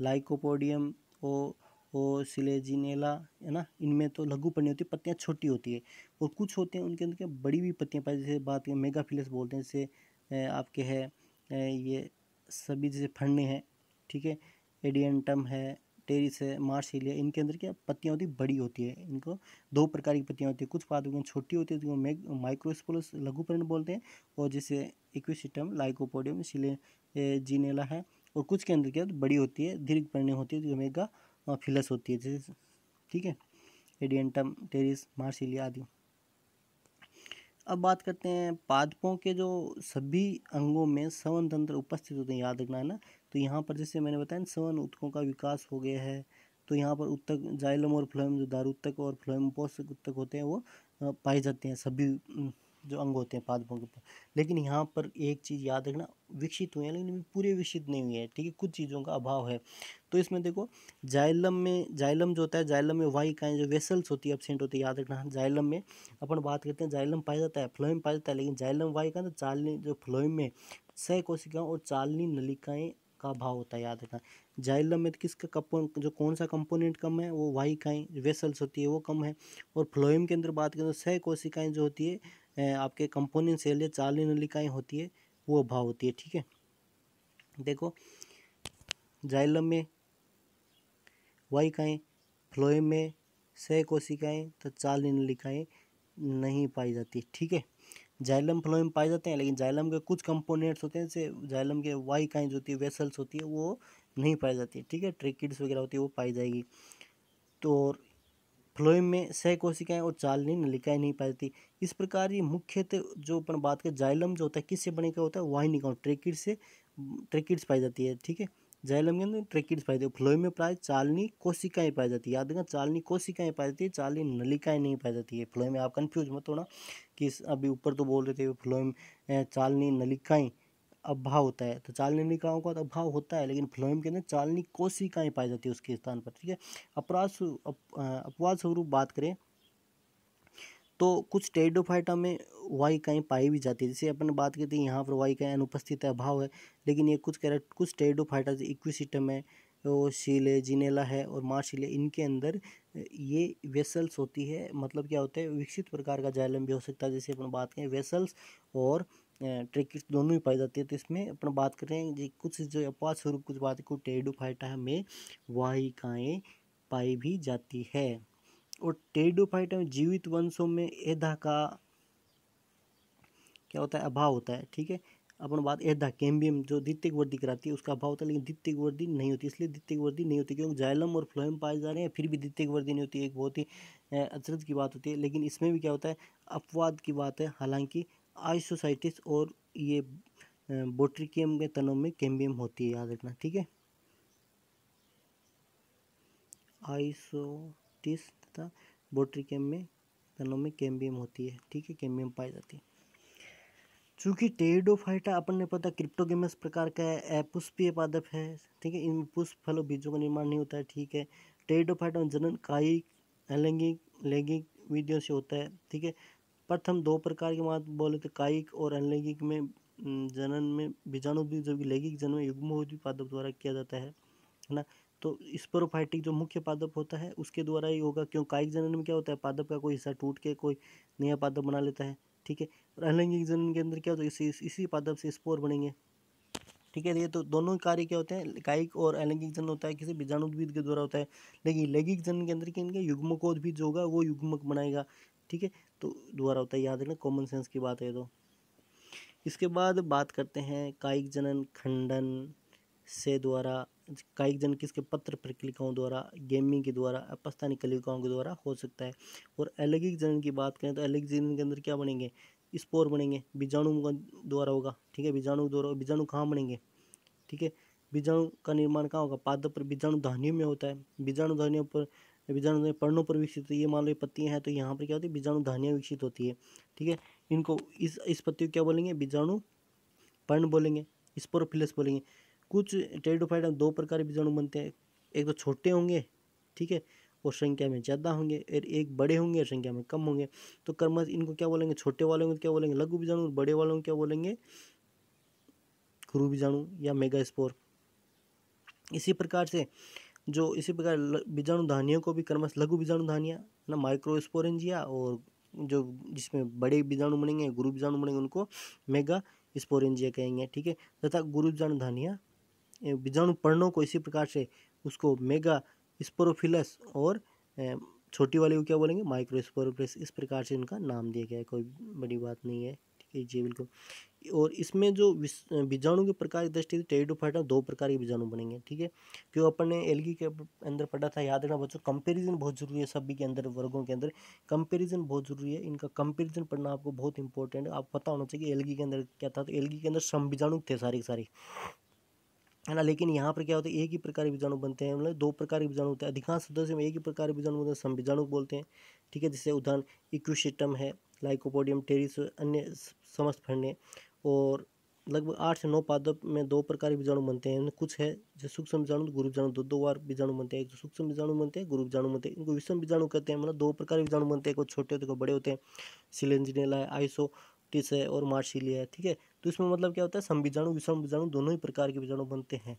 लाइकोपोडियम और और सिलेजिनेला है ना इनमें तो लघु पन्नी होती है पत्तियाँ छोटी होती है और कुछ होते हैं उनके अंदर बड़ी भी पत्तियाँ पाई जैसे बात करें मेगा फिलस बोलते हैं जैसे आपके है ये सभी जैसे फंडे हैं ठीक है एडियंटम है टेरिस है मार्शिलिया इनके अंदर क्या पत्तियाँ होती बड़ी होती है इनको दो प्रकार की पत्तियाँ होती है कुछ होती छोटी होती है जिनको तो माइक्रोस्पोलस लघुपरण बोलते हैं और जैसे इक्विसिटम लाइकोपोडियम सिले जीनेला है और कुछ के अंदर क्या बड़ी होती है दीर्घ पर्णी होती है जो मेगा और फिलस होती है जैसे ठीक है एडियंटम टेरिस मार्सिलिया आदि अब बात करते हैं पादपों के जो सभी अंगों में सवन तंत्र उपस्थित होते हैं याद रखना है ना तो यहाँ पर जैसे मैंने बताया ना सवन उत्तकों का विकास हो गया है तो यहाँ पर उत्तक जाइलम और फ्लोएम जो उत्तक और फ्लोएम पोषक उत्तक होते हैं वो पाए जाते हैं सभी जो अंग होते हैं पादपों के ऊपर लेकिन यहाँ पर एक चीज़ याद रखना विकसित हुए हैं लेकिन पूरे विकसित नहीं हुए हैं ठीक है कुछ चीज़ों का अभाव है तो इसमें देखो जाइलम में जाइलम जो होता है जाइलम में वाई का जो वेसल्स होती है एबसेंट होती है याद रखना जाइलम में अपन बात करते हैं जाइलम पाया जाता है फ्लोइम पाया जाता है लेकिन जाइलम वाई का चालनी जो फ्लोइम में सह कोशिकाओं और चालनी नलिकाएँ का भाव होता है याद रखना जाइलम में तो किसका कप जो कौन सा कंपोनेंट कम है वो वाई इकाएँ वेसल्स होती है वो कम है और फ्लोइम के अंदर बात करें तो सह कोशिकाएँ जो होती है आपके कंपोनेंट सेल या चालनी नलिकाएँ होती है वो भाव होती है ठीक है देखो जाइलम में वाहिकाएँ फ्लोएम में सह कोशिकाएँ तो चाल निम्नलिखाएँ नहीं पाई जाती ठीक है जाइलम फ्लोएम पाए जाते हैं लेकिन जाइलम के कुछ कंपोनेंट्स होते हैं जैसे जाइलम के वाहिकाएँ जो होती है वेसल्स होती है वो नहीं पाई जाती ठीक है ट्रेकिड्स वगैरह होती है वो पाई जाएगी तो फ्लोएम में सह कोशिकाएँ और चालनी नलिकाएँ नहीं पाई जाती इस प्रकार ये मुख्यतः जो अपन बात करें जाइलम जो होता है किससे बने का होता है वाहिनी का ट्रेकिड से ट्रेकिड्स पाई जाती है ठीक है जाइलम के अंदर ट्रेकिड्स पाई जाती है में प्राय चालनी कोशिकाएं पाई जाती है याद रखना चालनी कोशिकाएं पाई जाती है चालनी नलिकाएं नहीं पाई जाती है फ्लोई में आप कन्फ्यूज मत होना कि अभी ऊपर तो बोल रहे थे फ्लोइम चालनी नलिकाएं अभाव होता है तो चालनी नलिकाओं का तो अभाव होता है लेकिन फ्लोइम के अंदर चालनी कोशिकाएं पाई जाती है उसके स्थान पर ठीक है अपराध अपवाद स्वरूप बात करें तो कुछ टेडोफाइटा में वाइकाएँ कहीं पाई भी जाती है जैसे अपन बात करते तो हैं यहाँ पर का अनुपस्थित अभाव है लेकिन ये कुछ कैरेक्ट कुछ टेडोफाइटा जैसे इक्विसिटम है तो शीले जिनेला है और मार्शीले इनके अंदर ये वेसल्स होती है मतलब क्या होता है विकसित प्रकार का जाइलम भी हो सकता है जैसे अपन बात करें वेसल्स और ट्रेकिट्स दोनों ही पाई जाती है तो इसमें अपन बात कर रहे हैं जी कुछ जो अपवाद स्वरूप कुछ बात को टेडोफाइटा में वाहिकाएँ पाई भी जाती है और फाइट में जीवित वंशों में एधा का क्या होता है अभाव होता है ठीक है अपन बात एधा कैम्बियम जो द्वितीय वर्दी कराती है उसका अभाव होता है लेकिन द्वितीय वर्दी नहीं होती इसलिए द्वितीय वर्दी नहीं होती क्योंकि जाइलम और फ्लोएम पाए जा रहे हैं फिर भी द्वितीय वर्दी नहीं होती एक बहुत ही अचरज की बात होती है लेकिन इसमें भी क्या होता है अपवाद की बात है हालांकि आइसोसाइटिस और ये बोट्रिकियम के तनों में कैम्बियम होती है याद रखना ठीक है आइसोटिस था बोटरी कैम में तनों में कैम्बियम होती है ठीक है कैम्बियम पाई जाती है चूँकि टेरिडोफाइटा अपन ने पता क्रिप्टोगेमस प्रकार का है पुष्पीय पादप है ठीक है इन पुष्प फलों बीजों का निर्माण नहीं होता है ठीक है टेरिडोफाइटा में जनन कायिक अलैंगिक लैंगिक विधियों से होता है ठीक है प्रथम दो प्रकार के बात बोले तो कायिक और अलैंगिक में जनन में बीजाणु जबकि लैंगिक जन्म युग्म पादप द्वारा किया जाता है है ना तो स्पोरोफाइटिक जो मुख्य पादप होता है उसके द्वारा ही होगा क्यों कायिक जनन में क्या होता है पादप का कोई हिस्सा टूट के कोई नया पादप बना लेता है ठीक है और अलैंगिक जनन के अंदर क्या होता है इसी इसी पादप से स्पोर बनेंगे ठीक है तो ये तो दोनों कार्य क्या होते हैं कायिक और अलैंगिक जनन होता है किसी बीजाणु उद्भिद के द्वारा होता है लेकिन लैंगिक जनन के अंदर इनका युग्मकोद्भिद जो होगा वो युग्मक बनाएगा ठीक है तो द्वारा होता है याद रखना कॉमन सेंस की बात है तो इसके बाद बात करते हैं कायिक जनन खंडन से द्वारा कायिक जन किसके पत्र प्रक्रियाओं द्वारा गेमिंग के द्वारा अपस्थानी कलिकाओं के द्वारा हो सकता है और अलैगिक जन की बात करें तो अलैगिक जन के अंदर क्या बनेंगे स्पोर बनेंगे बीजाणु द्वारा होगा ठीक है बीजाणु द्वारा बीजाणु कहाँ बनेंगे ठीक है बीजाणु का निर्माण कहाँ होगा पादप पर बीजाणु धानियों में होता है बीजाणु धानियों पर बीजाणु पर्णों पर विकसित होती है ये मान लो पत्तियाँ हैं तो यहाँ पर क्या होती है बीजाणु धानियाँ विकसित होती है ठीक है इनको इस इस पत्तियों को क्या बोलेंगे बीजाणु पर्ण बोलेंगे स्पोरोफिलस बोलेंगे कुछ टेरिडोफाइट दो प्रकार के बीजाणु बनते हैं एक तो छोटे होंगे ठीक है और संख्या में ज़्यादा होंगे और एक बड़े होंगे और संख्या में कम होंगे तो कर्मश इनको क्या बोलेंगे छोटे वालों को क्या बोलेंगे लघु बीजाणु और बड़े वालों को क्या बोलेंगे क्रु बीजाणु या मेगा स्पोर इसी प्रकार से जो इसी प्रकार बीजाणु धानियों को भी कर्मस लघु बीजाणु धानियाँ ना माइक्रोस्पोरेंजिया और जो जिसमें बड़े बीजाणु बनेंगे गुरु बीजाणु बनेंगे उनको मेगा स्पोरेंजिया कहेंगे ठीक है तथा गुरु बीजाणु धानियाँ बीजाणु पर्णों को इसी प्रकार से उसको मेगा स्पोरोफिलस और छोटी वाली को क्या बोलेंगे स्पोरोफिलस इस प्रकार से उनका नाम दिया गया है कोई बड़ी बात नहीं है ठीक है जी बिल्कुल और इसमें जो बीजाणु के प्रकार की दृष्टि से टेरिडोफाइटा दो प्रकार के बीजाणु बनेंगे ठीक है क्यों अपन ने एलगी के अंदर पढ़ा था याद रखना बच्चों कंपेरिजन बहुत जरूरी है सभी के अंदर वर्गों के अंदर कंपेरिजन बहुत जरूरी है इनका कंपेरिजन पढ़ना आपको बहुत इंपॉर्टेंट है आपको पता होना चाहिए एलगी के अंदर क्या था तो एलगी के अंदर सम बीजाणु थे सारे के सारे है ना लेकिन यहाँ पर क्या होता है एक ही प्रकार के बीजाणु बनते हैं मतलब दो प्रकार के बीजाणु होते हैं अधिकांश सदस्य में एक ही प्रकार के बीजाणु होते हैं सम बीजाणु बोलते हैं ठीक है जैसे उदाहरण इक्यूसिटम है लाइकोपोडियम टेरिस अन्य समस्त फंडे और लगभग आठ से नौ पादप में दो प्रकार के बीजाणु बनते हैं कुछ है जो सूक्ष्म बीजाणु गुरु बीजाणु दो दो बार बीजाणु बनते हैं एक सूक्ष्म बीजाणु बनते हैं गुरु बीजाणु बनते हैं इनको विषम बीजाणु कहते हैं मतलब दो प्रकार के बीजाणु बनते हैं कुछ छोटे होते हैं बड़े होते हैं सिलेंजिनेला है आइसोटिस है और मार्शिलिया है ठीक है तो इसमें मतलब क्या होता है सम बीजाणु विषम बीजाणु दोनों ही प्रकार के बीजाणु बनते हैं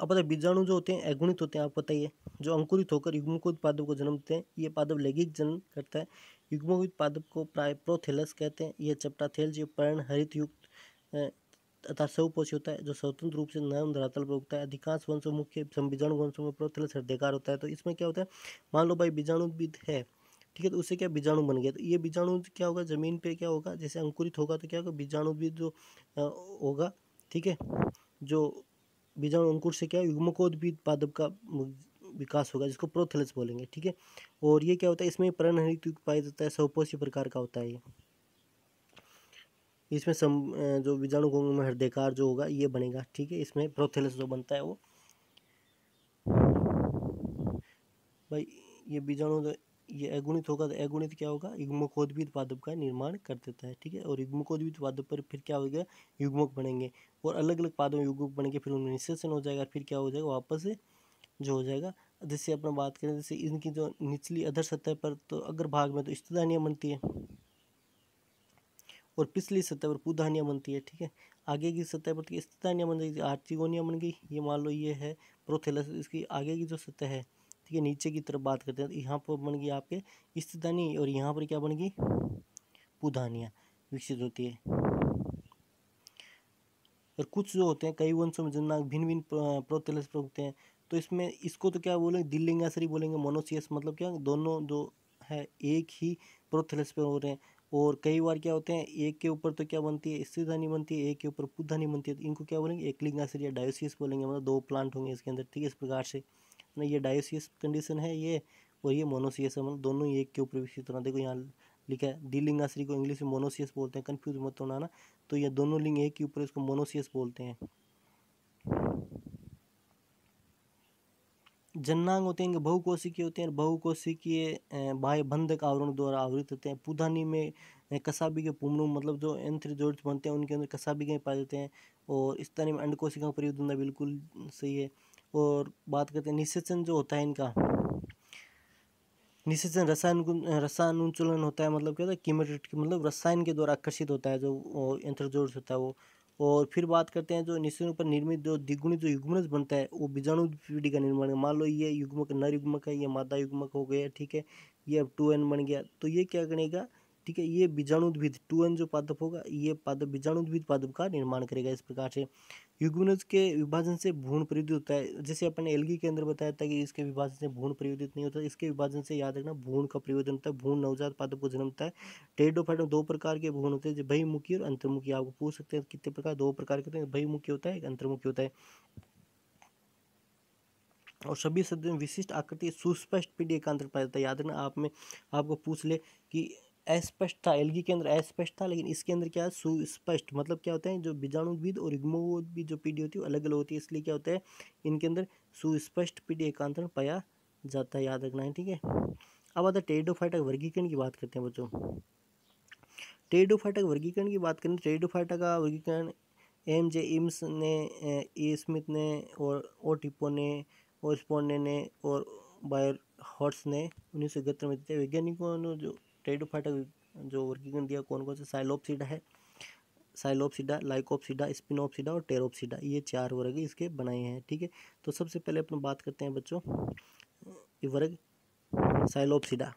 अब पता है बीजाणु जो होते हैं अगुणित होते हैं आपको पता ही है जो अंकुरित होकर युग्मकोद पादप को जन्म देते हैं ये पादप लैंगिक जन्म करता है युग्मकोद पादप को प्राय प्रोथेलस कहते हैं यह चपटा थेल जो पर्ण हरित युक्त तथा सौपोषी होता है जो स्वतंत्र रूप से नरम धरातल पर उगता है अधिकांश वंशों मुख्य बीजाणु वंशों में प्रोथेलस हृदयकार होता है तो इसमें क्या होता है मान लो भाई बीजाणु है ठीक है तो उससे क्या बीजाणु बन गया तो ये बीजाणु क्या होगा ज़मीन पे क्या होगा जैसे अंकुरित होगा तो क्या होगा बीजाणु भी जो होगा ठीक है जो बीजाणु अंकुर से क्या भी पादप का विकास होगा जिसको प्रोथेलस बोलेंगे ठीक है और ये क्या होता है इसमें प्रणहरित पाया जाता है सौपोषी प्रकार का होता है ये इसमें सम जो बीजाणु में हृदयकार जो होगा ये बनेगा ठीक है इसमें प्रोथेलस जो बनता है वो भाई ये बीजाणु जो ये अगुणित होगा तो अगुणित क्या होगा युग्मकोद्भिद पादप का निर्माण कर देता है ठीक है और युग्मकोद्भिद पादप पर फिर क्या होगा युग्मक बनेंगे और अलग अलग पादों में युग्मक बनेंगे फिर उनमें निषेचन हो जाएगा फिर क्या हो जाएगा वापस जो हो जाएगा जैसे अपन बात करें जैसे इनकी जो निचली अधर सतह पर तो अगर भाग में तो स्तुधानियाँ बनती है और पिछली सतह पर पुधानियाँ बनती है ठीक है आगे की सतह पर तो स्तुधानियाँ बन जाएगी आर्चिगोनिया बन गई ये मान लो ये है प्रोथेलस इसकी आगे की जो सतह है ठीक है नीचे की तरफ बात करते हैं तो यहाँ पर बन गई आपके स्थितानी और यहाँ पर क्या बन गई पुधानियाँ विकसित होती है और कुछ जो होते हैं कई वंशों में जन्ना भिन्न भिन्न प्रोतल होते हैं तो इसमें इसको तो क्या बोलेंगे दिल्लिंगासरी बोलेंगे मोनोसियस मतलब क्या दोनों जो है एक ही प्रोथेलस पर हो रहे हैं और कई बार क्या होते हैं एक के ऊपर तो क्या बनती है स्थिरधानी बनती है एक के ऊपर पुधानी बनती है तो इनको क्या बोलेंगे एक एकलिंगासरी या डायोसियस बोलेंगे मतलब दो प्लांट होंगे इसके अंदर ठीक है इस प्रकार से ना ये डायोसियस कंडीशन है ये और ये मोनोसियस है मतलब दोनों ही एक के ऊपर विकसित होना देखो यहाँ लिखा है डी लिंग आश्री को इंग्लिश में मोनोसियस बोलते हैं कन्फ्यूज मत होना ना तो ये दोनों लिंग एक के ऊपर इसको मोनोसियस बोलते हैं जन्नांग होते हैं बहुकोशिकीय होते हैं बहुकोशिकीय बाह्य बंधक आवरण द्वारा आवृत होते हैं पुधानी में कसाबी के पुमणु मतलब जो एंथ्रीजोर्ज बनते हैं उनके अंदर कसाबी के पाए जाते हैं और इस तरह में अंडकोशिका परिवर्तन बिल्कुल सही है और बात करते हैं निषेचन जो होता है इनका निषेचन रसायन उन्चुलन होता है मतलब क्या होता है कीमेटेट मतलब रसायन के द्वारा आकर्षित होता है जो एंथ्रोजोर्स होता है वो और फिर बात करते हैं जो निश्चयों पर निर्मित जो द्विगुणित जो युग्मनज बनता है वो बीजाणु पीढ़ी का निर्माण मान लो ये युग्मक नर युग्मक है ये मादा युग्मक हो गया ठीक है ये अब टू एन बन गया तो ये क्या करेगा ठीक है ये बीजाणुद्भिद टू एन जो पादप होगा ये पादप बीजाणुद्भिद पादप का निर्माण करेगा इस प्रकार से युग्मनज के विभाजन से भूण परियोदित होता है जैसे अपने एलगी के अंदर बताया था कि इसके विभाजन से भूण प्रयोजित नहीं होता इसके विभाजन से याद रखना भूण का प्रयोजन होता है भूण नवजात पादप को जन्मता है टेडोफाइटम दो प्रकार के भूण होते हैं जो बहिमुखी और अंतर्मुखी आपको पूछ सकते हैं कितने प्रकार दो प्रकार के होते हैं बहिमुखी होता है एक अंतर्मुखी होता है और सभी शब्दों में विशिष्ट आकृति सुस्पष्ट पीढ़ी एकांतर पाया जाता है याद रखना आप में आपको पूछ ले कि अस्पष्ट था एलगी के अंदर अस्पष्ट था लेकिन इसके अंदर क्या है सुस्पष्ट मतलब क्या होते हैं जो बीजाणुविद और युग्मोविद जो पीढ़ी होती है अलग अलग होती है इसलिए क्या होता है इनके अंदर सुस्पष्ट पीढ़ी एकांतरण पाया जाता है याद रखना है ठीक है अब आता है टेडोफाइटक वर्गीकरण की बात करते हैं बच्चों टेडोफाइटक वर्गीकरण की बात करें टेरिडोफाइटा का वर्गीकरण एम जे इम्स ने ए स्मिथ ने और ओ टिपो ने और स्पोंडे ने और बायर हॉट्स ने उन्नीस सौ इकहत्तर में वैज्ञानिकों ने जो टेडोफाइटा जो वर्गीकरण दिया कौन कौन से साइलोपसीडा है साइलोपसीडा लाइकोपसीडा स्पिनोपसीडा और टेरोपसीडा ये चार वर्ग इसके बनाए हैं ठीक है थीके? तो सबसे पहले अपन बात करते हैं बच्चों वर्ग साइलोपसीडा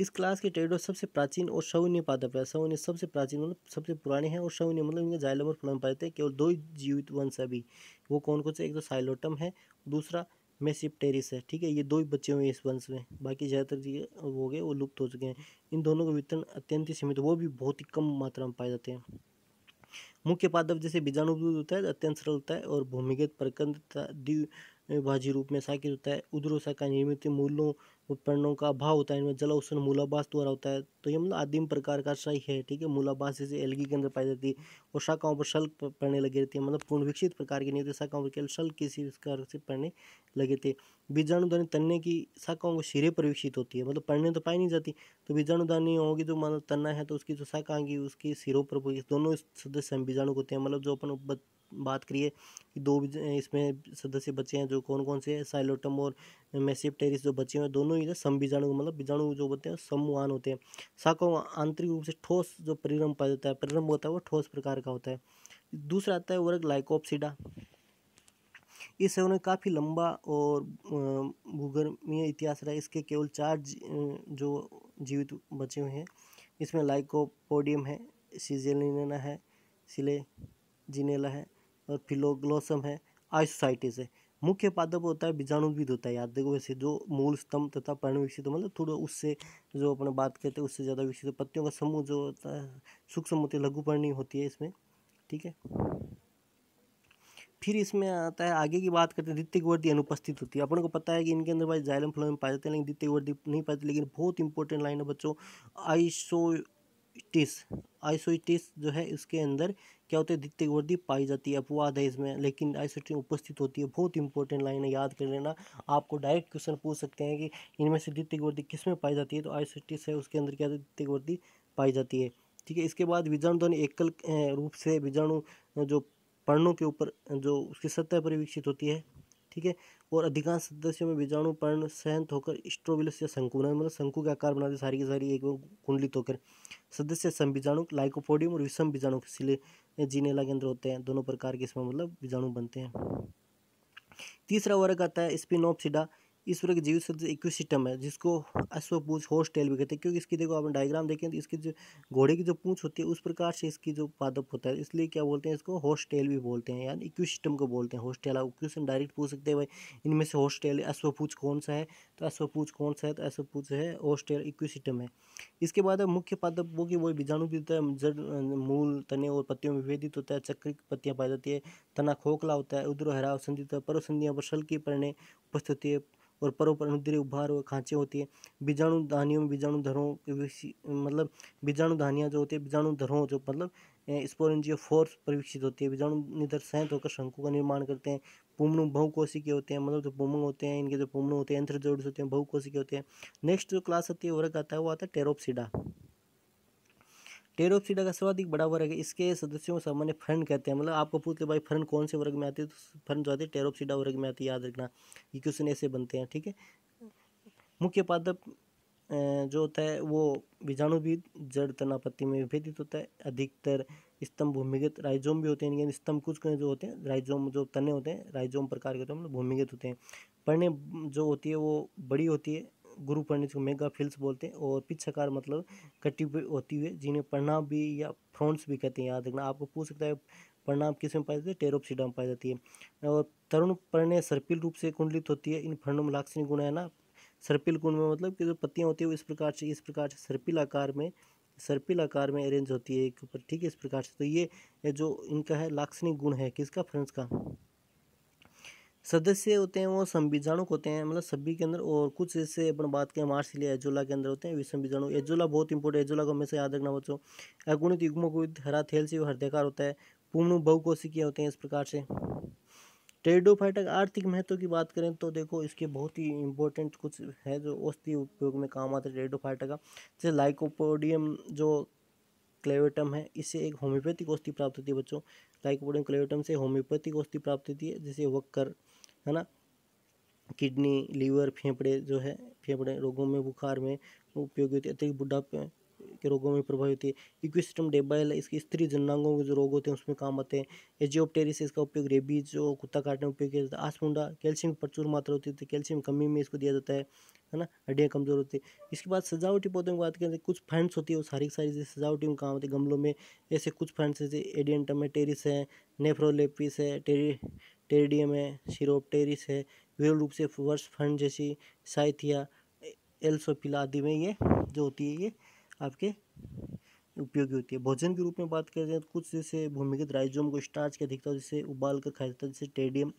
इस क्लास के टेडो सबसे प्राचीन और सौन्य पादप है सौन्य सबसे प्राचीन मतलब सबसे पुराने हैं और सौन्य मतलब इनके जाइलम और फ्लम पाए थे केवल दो ही जीवित वंश अभी वो कौन कौन से एक तो साइलोटम है दूसरा में टेरिस है ठीक है ये दो ही बच्चे हुए इस वंश में बाकी ज़्यादातर ये हो गए वो लुप्त हो चुके हैं इन दोनों का वितरण अत्यंत ही सीमित वो भी बहुत ही कम मात्रा में पाए जाते हैं मुख्य पादप जैसे बीजाणु होता है अत्यंत सरल होता है और भूमिगत प्रकंद द्विभाजी रूप में साकित होता है उधरों का निर्मित मूलों उपकरणों का अभाव होता है इनमें जल अवसर मूलाभास द्वारा होता है तो ये मतलब आदिम प्रकार का शय है ठीक है मूलाबास जैसे एलगी के अंदर पाई जाती है और शाखाओं पर शल्क पड़ने लगे रहती है मतलब पूर्ण विकसित प्रकार की नहीं होती शाखाओं पर केवल शल्क किसी प्रकार से पड़ने लगे थे बीजाणुदानी तन्ने की शाखाओं को सिरे पर विकसित होती है मतलब पड़ने तो पाई नहीं जाती तो बीजाणुदानी होगी जो मतलब तना है तो उसकी जो शाखा आएंगी उसकी सिरों पर दोनों सदस्य बीजाणु होते हैं मतलब जो अपन बात करिए दो इसमें सदस्य बचे हैं जो कौन कौन से हैं साइलोटम और मैसिव टेरिस जो बचे हैं दोनों ही सम बीजाणु मतलब बीजाणु जो होते हैं समूहान होते हैं शाखों आंतरिक रूप से ठोस जो परिरम पाया जाता है परिरम होता है वो ठोस प्रकार का होता है दूसरा आता है वर्ग लाइकोपसीडा इस उन्हें में काफ़ी लंबा और भूगर्मीय इतिहास रहा इसके केवल चार जो जीवित बचे हुए हैं इसमें लाइकोपोडियम है सीजेलिना है सिले जिनेला है और फिलोग्लोसम है आइसोसाइटिस है मुख्य पादप होता है बीजाणुविद होता है याद देखो वैसे जो मूल स्तंभ तथा पर्ण विकसित मतलब थोड़ा उससे जो अपने बात करते हैं उससे ज़्यादा विकसित पत्तियों का समूह जो होता है सूक्ष्म होती है लघुपर्णी होती है इसमें ठीक है फिर इसमें आता है आगे की बात करते हैं द्वितीय वर्दी अनुपस्थित होती है अपन को पता है कि इनके अंदर भाई जायलम फ्लोम पाए जाते हैं लेकिन द्वितीय वर्दी नहीं पाते लेकिन बहुत इंपॉर्टेंट लाइन है बच्चों आइसो स्टिस आइसोइटिस जो है इसके अंदर क्या होता है वृद्धि पाई जाती है अपवाद है इसमें लेकिन आइसोटिन उपस्थित होती है बहुत इंपॉर्टेंट लाइन है याद कर लेना आपको डायरेक्ट क्वेश्चन पूछ सकते हैं कि इनमें से वृद्धि किस में पाई जाती है तो आइसोइटिस है उसके अंदर क्या होता है द्वितीय वृद्धि पाई जाती है ठीक है इसके बाद बीजाणु ध्वनि एकल रूप से बीजाणु जो पर्णों के ऊपर जो उसकी सतह पर विकसित होती है ठीक है और अधिकांश सदस्यों में बीजाणु पर्ण सहंत होकर स्ट्रोविलस या शंकु बनाते मतलब शंकु का आकार बनाते सारी की सारी एक कुंडलित होकर सदस्य सम बीजाणु लाइकोपोडियम और विषम बीजाणु इसलिए जीने लगे अंदर होते हैं दोनों प्रकार के इसमें मतलब बीजाणु बनते हैं तीसरा वर्ग आता है स्पिनोपसिडा ईश्वर के जीवित शब्द इक्व सिस्टम है जिसको अश्वपूछ हॉर्स टेल भी कहते हैं क्योंकि इसकी देखो आप डायग्राम देखें तो इसकी जो घोड़े की जो पूछ होती है उस प्रकार से इसकी जो पादप होता है इसलिए क्या बोलते हैं इसको हॉर्स टेल भी बोलते हैं यानी इक्व सिस्टम को बोलते हैं हॉर्स टेल आप क्वेश्चन डायरेक्ट पूछ सकते हैं भाई इनमें से हॉर्स टेल अश्वपूछ कौन सा है तो अश्वपूछ कौन सा है तो अश्वपूछ है हॉर्स टेल इक्व सिस्टम है इसके बाद मुख्य पादप वो कि वो बीजाणु भी होता है जड़ मूल तने और पत्तियों में विभेदित होता है चक्र की पत्तियाँ पाई जाती है तना खोखला होता है उद्रोहरा संधि होता है पर पर शल की परिणय उपस्थित होती है और परों पर अनुद्री उभार और खांचे होती है बीजाणु धानियों में बीजाणु धरों मतलब बीजाणु धानियाँ जो होती है बीजाणु धरों जो मतलब स्पोरेंजियो फोर्स परिवेक्षित होती है बीजाणु निधर सहित होकर शंकु का निर्माण करते हैं पुमणु बहुकोशिकीय होते हैं मतलब जो पुमंग होते हैं इनके जो पुमणु होते हैं यंत्र जोड़ होते हैं बहुकोशिकीय होते हैं नेक्स्ट जो क्लास होती है वर्ग आता है वो आता है टेरोपसीडा टेरोक्सीडा का सर्वाधिक बड़ा वर्ग है इसके सदस्यों को सामान्य फर्न कहते हैं मतलब आपको पूछ के भाई फर्न कौन से वर्ग में आती है तो फर्न जो आती है टेरोक्सीडा वर्ग में आती है याद रखना ये क्वेश्चन ऐसे बनते हैं ठीक है मुख्य पादप जो होता है वो बीजाणु भी जड़ तनापत्ति में विभेदित होता है अधिकतर स्तंभ भूमिगत राइजोम भी होते हैं यानी स्तंभ कुछ कुछ जो होते हैं राइजोम जो तने होते हैं राइजोम प्रकार के होते हैं मतलब भूमिगत होते हैं पढ़ने जो होती है वो बड़ी होती है गुरु पढ़ने को मेगा फिल्स बोलते हैं और पिछाकार मतलब कटी हुई होती हुई जिन्हें प्रणाम भी या फ्रॉन्ट्स भी कहते हैं याद रखना आपको पूछ सकता है प्रणाम किस में पाई जाती है टेरोपसीडा में पाई जाती है और तरुण पर्णय सर्पिल रूप से कुंडलित होती है इन फर्णों में लाक्षणिक गुण है ना सर्पिल गुण में मतलब कि जो पत्तियाँ होती है वो इस प्रकार से इस प्रकार से सर्पिल आकार में सर्पिल आकार में अरेंज होती है एक ऊपर ठीक है इस प्रकार से तो ये जो इनका है लाक्षणिक गुण है किसका फ्रेंड्स का सदस्य होते हैं वो संविजाणुक होते हैं मतलब सभी के अंदर और कुछ ऐसे अपन बात करें मार्शलिया एजोला के अंदर होते हैं विषमबीजाणु एजोला बहुत इंपॉर्टेंट एजोला को हमेशा याद रखना बच्चों अगुणित को हरा थेल से हृदयकार होता है पूर्ण बहुकोशिकीय होते हैं इस प्रकार से टेडोफाइटक आर्थिक महत्व की बात करें तो देखो इसके बहुत ही इंपॉर्टेंट कुछ है जो औषधि उपयोग में काम आते हैं टेरिडोफाइटा का जैसे लाइकोपोडियम जो क्लेवेटम है इससे एक होम्योपैथिक औषधि प्राप्त होती है बच्चों लाइकोपोडियम क्लेवेटम से होम्योपैथिक औषधि प्राप्त होती है जैसे वक्कर है ना किडनी लीवर फेफड़े जो है फेफड़े रोगों में बुखार में उपयोगी होती है अत्यधिक बुढ़ापे के रोगों में प्रभावी होती है इक्विस्टम डेबाइल इसके स्त्री जननांगों के जो रोग होते हैं उसमें काम आते हैं एजियोप्टेरिस इसका उपयोग रेबीज जो कुत्ता काटने में उपयोग किया जाता है आसमुंडा कैल्शियम प्रचुर मात्रा होती है कैल्शियम तो कमी में इसको दिया जाता है है ना हड्डियाँ कमज़ोर होती है इसके बाद सजावटी पौधों की बात करें तो कुछ फंड्स होती है वो सारी सारी जैसे सजावटी में काम होती है गमलों में ऐसे कुछ फैंड्स जैसे एडियंटमेटेरिस है नेफ्रोलेपिस है टेरी टेरिडियम है सिरोपटेरिस है विरल रूप से वर्ष फंड जैसी साइथिया एल्सोपिला आदि में ये जो होती है ये आपके उपयोगी होती है भोजन के रूप में बात करें तो कुछ जैसे भूमिगत राइजोम को स्टार्च के अधिकता है जिसे उबाल कर खाया जाता है जैसे टेडियम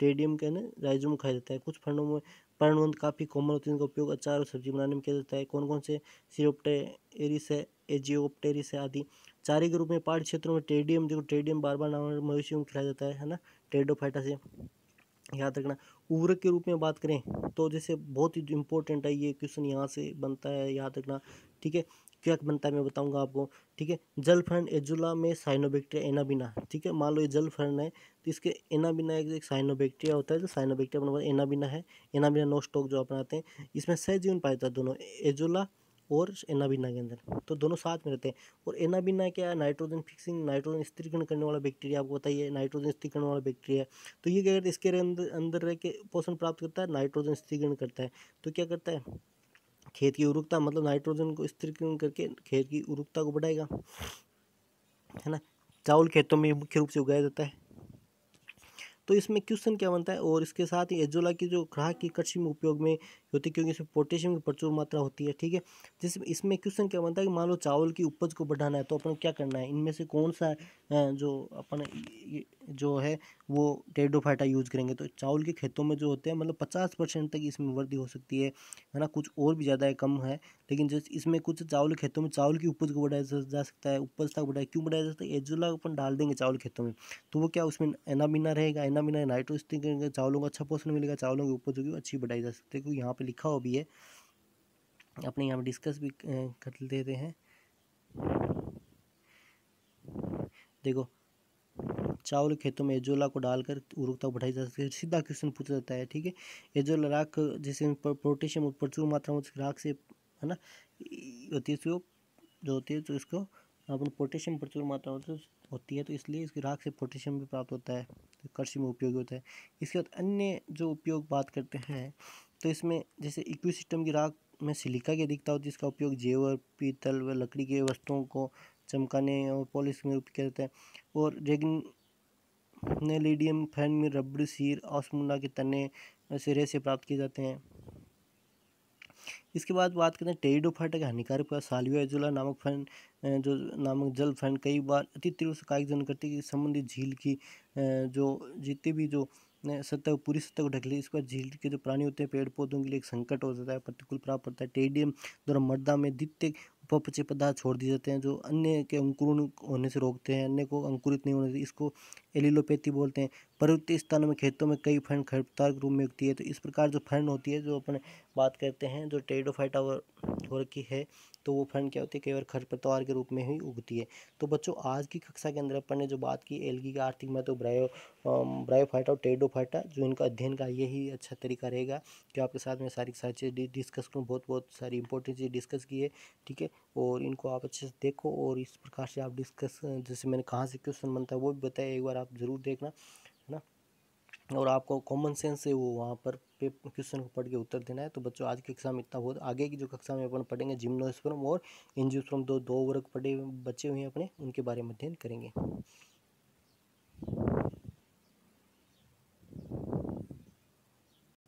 टेडियम के ना राइजोम खाया जाता है कुछ फंडों में पर्णवंत काफ़ी कॉमन होते हैं इनका उपयोग अचार और सब्जी बनाने में किया जाता है कौन कौन से सीरोपटेरिस है एजियोप्टेरिस है आदि चारे के रूप में पहाड़ी क्षेत्रों में टेडियम देखो टेडियम बार बार नाम मवेशियों में खिलाया जाता है है ना टेडोफाइटा से याद रखना उर्वरक के रूप में बात करें तो जैसे बहुत ही इंपॉर्टेंट है ये क्वेश्चन यहाँ से बनता है याद रखना ठीक है क्या बनता है मैं बताऊंगा आपको ठीक है जल फरण एजुला में साइनोबैक्टीरिया एनाबिना ठीक है मान लो ये जल फरण है तो इसके एनाबिना एक, एक साइनोबैक्टीरिया होता है जो साइनोबैक्टीरिया एनाबिना है एनाबिना नोस्टोक जो अपनाते हैं इसमें सहजीवन पाया जाता है दोनों एजुला और एनाबिना के अंदर तो दोनों साथ में रहते हैं और एनाबिना क्या है नाइट्रोजन फिक्सिंग नाइट्रोजन स्त्रीकरण करने वाला बैक्टीरिया आपको बताइए नाइट्रोजन स्त्रीकरण वाला बैक्टीरिया तो ये क्या है इसके अंदर अंदर रह के पोषण प्राप्त करता है नाइट्रोजन स्त्रीकरण करता है तो क्या करता है खेत की उर्वरकता मतलब नाइट्रोजन को स्त्रीकरण करके खेत की उर्वरकता को बढ़ाएगा है ना चावल खेतों में मुख्य रूप से उगाया जाता है तो इसमें क्वेश्चन क्या बनता है और इसके साथ ही एजोला की जो ग्राहक की कृषि में उपयोग में होती है क्योंकि इसमें पोटेशियम की प्रचुर मात्रा होती है ठीक है जिस इसमें क्वेश्चन क्या बनता है कि मान लो चावल की उपज को बढ़ाना है तो अपन क्या करना है इनमें से कौन सा जो अपन जो है वो टेडोफाइटा यूज़ करेंगे तो चावल के खेतों में जो होते हैं मतलब पचास परसेंट तक इसमें वृद्धि हो सकती है है ना कुछ और भी ज़्यादा है कम है लेकिन जैसे इसमें कुछ चावल खेतों में चावल की उपज को बढ़ाया जा सकता है उपज तक बढ़ाया क्यों बढ़ाया जा सकता है एजोला अपन डाल देंगे चावल खेतों में तो वो क्या उसमें एनामिना रहेगा एनामिना नाइट्रोस्टिक करेंगे चावलों का अच्छा पोषण मिलेगा चावलों की उपज होगी अच्छी बढ़ाई जा सकती है क्योंकि यहाँ पर लिखा हो भी है अपने यहाँ पर डिस्कस भी कर देते हैं देखो चावल खेतों में एजोला को डालकर उर्वरकता बढ़ाई जा सकती है सीधा क्वेश्चन पूछा जाता है ठीक है एजोला राख जिसे पोटेशियम प्रचुर मात्रा में राख से है ना होती है जो होती है तो इसको अपन पोटेशियम प्रचुर मात्रा में होती है तो इसलिए इसकी राख से पोटेशियम भी प्राप्त होता है तो कृषि में उपयोगी होता है इसके बाद अन्य जो उपयोग बात करते हैं तो इसमें जैसे सिस्टम की राख में सिलिका की अधिकता होती है जिसका उपयोग जेवर पीतल व लकड़ी के वस्तुओं को चमकाने और पॉलिश में किया जाता है और रेगिन नेलिडियम फैन रबड़ सीर ऑसमुंडा के तने सिरे से प्राप्त किए जाते हैं इसके बाद बात करते हैं टेरिडोफाइटा के हानिकारक पदार्थ साल्वियाजुला नामक फैन जो नामक जल फैन कई बार अति तीव्र से सकाई जन करती है संबंधित झील की जो जितने भी जो सतह पूरी सतह को ढक ली इस पर झील के जो प्राणी होते हैं पेड़ पौधों के लिए एक संकट हो जाता है प्रतिकूल प्राप्त होता है टेडियम द्वारा मर्दा में द्वितीय उपपचय पदार्थ छोड़ दिए जाते हैं जो अन्य के अंकुरण होने से रोकते हैं अन्य को अंकुरित नहीं होने से इसको एलिलोपैथी बोलते हैं पर्वतीय स्थानों में खेतों में कई फंड खरपतवार के रूप में उगती है तो इस प्रकार जो फंड होती है जो अपन बात करते हैं जो टेडोफाइटा हो रखी है तो वो फंड क्या होती है कई बार खरपतवार के रूप में ही उगती है तो बच्चों आज की कक्षा के अंदर अपन ने जो बात की एलगी का आर्थिक महत्व तो ब्रायो ब्रायोफाइटा और टेडोफाइटा जो इनका अध्ययन का यही अच्छा तरीका रहेगा कि आपके साथ में सारी सारी चीज़ें डिस्कस करूँ बहुत बहुत सारी इंपॉर्टेंट चीज़ें डिस्कस की है ठीक है और इनको आप अच्छे से देखो और इस प्रकार से आप डिस्कस जैसे मैंने कहाँ से क्वेश्चन बनता है वो भी बताया एक बार आप ज़रूर देखना है ना और आपको कॉमन सेंस से वो वहाँ पर क्वेश्चन को पढ़ के उत्तर देना है तो बच्चों आज की कक्षा में इतना बहुत आगे की जो कक्षा में अपन पढ़ेंगे जिम्नोस्पर्म और एंजियोस्पर्म दो दो वर्ग पढ़े बच्चे हुए हैं अपने उनके बारे में अध्ययन करेंगे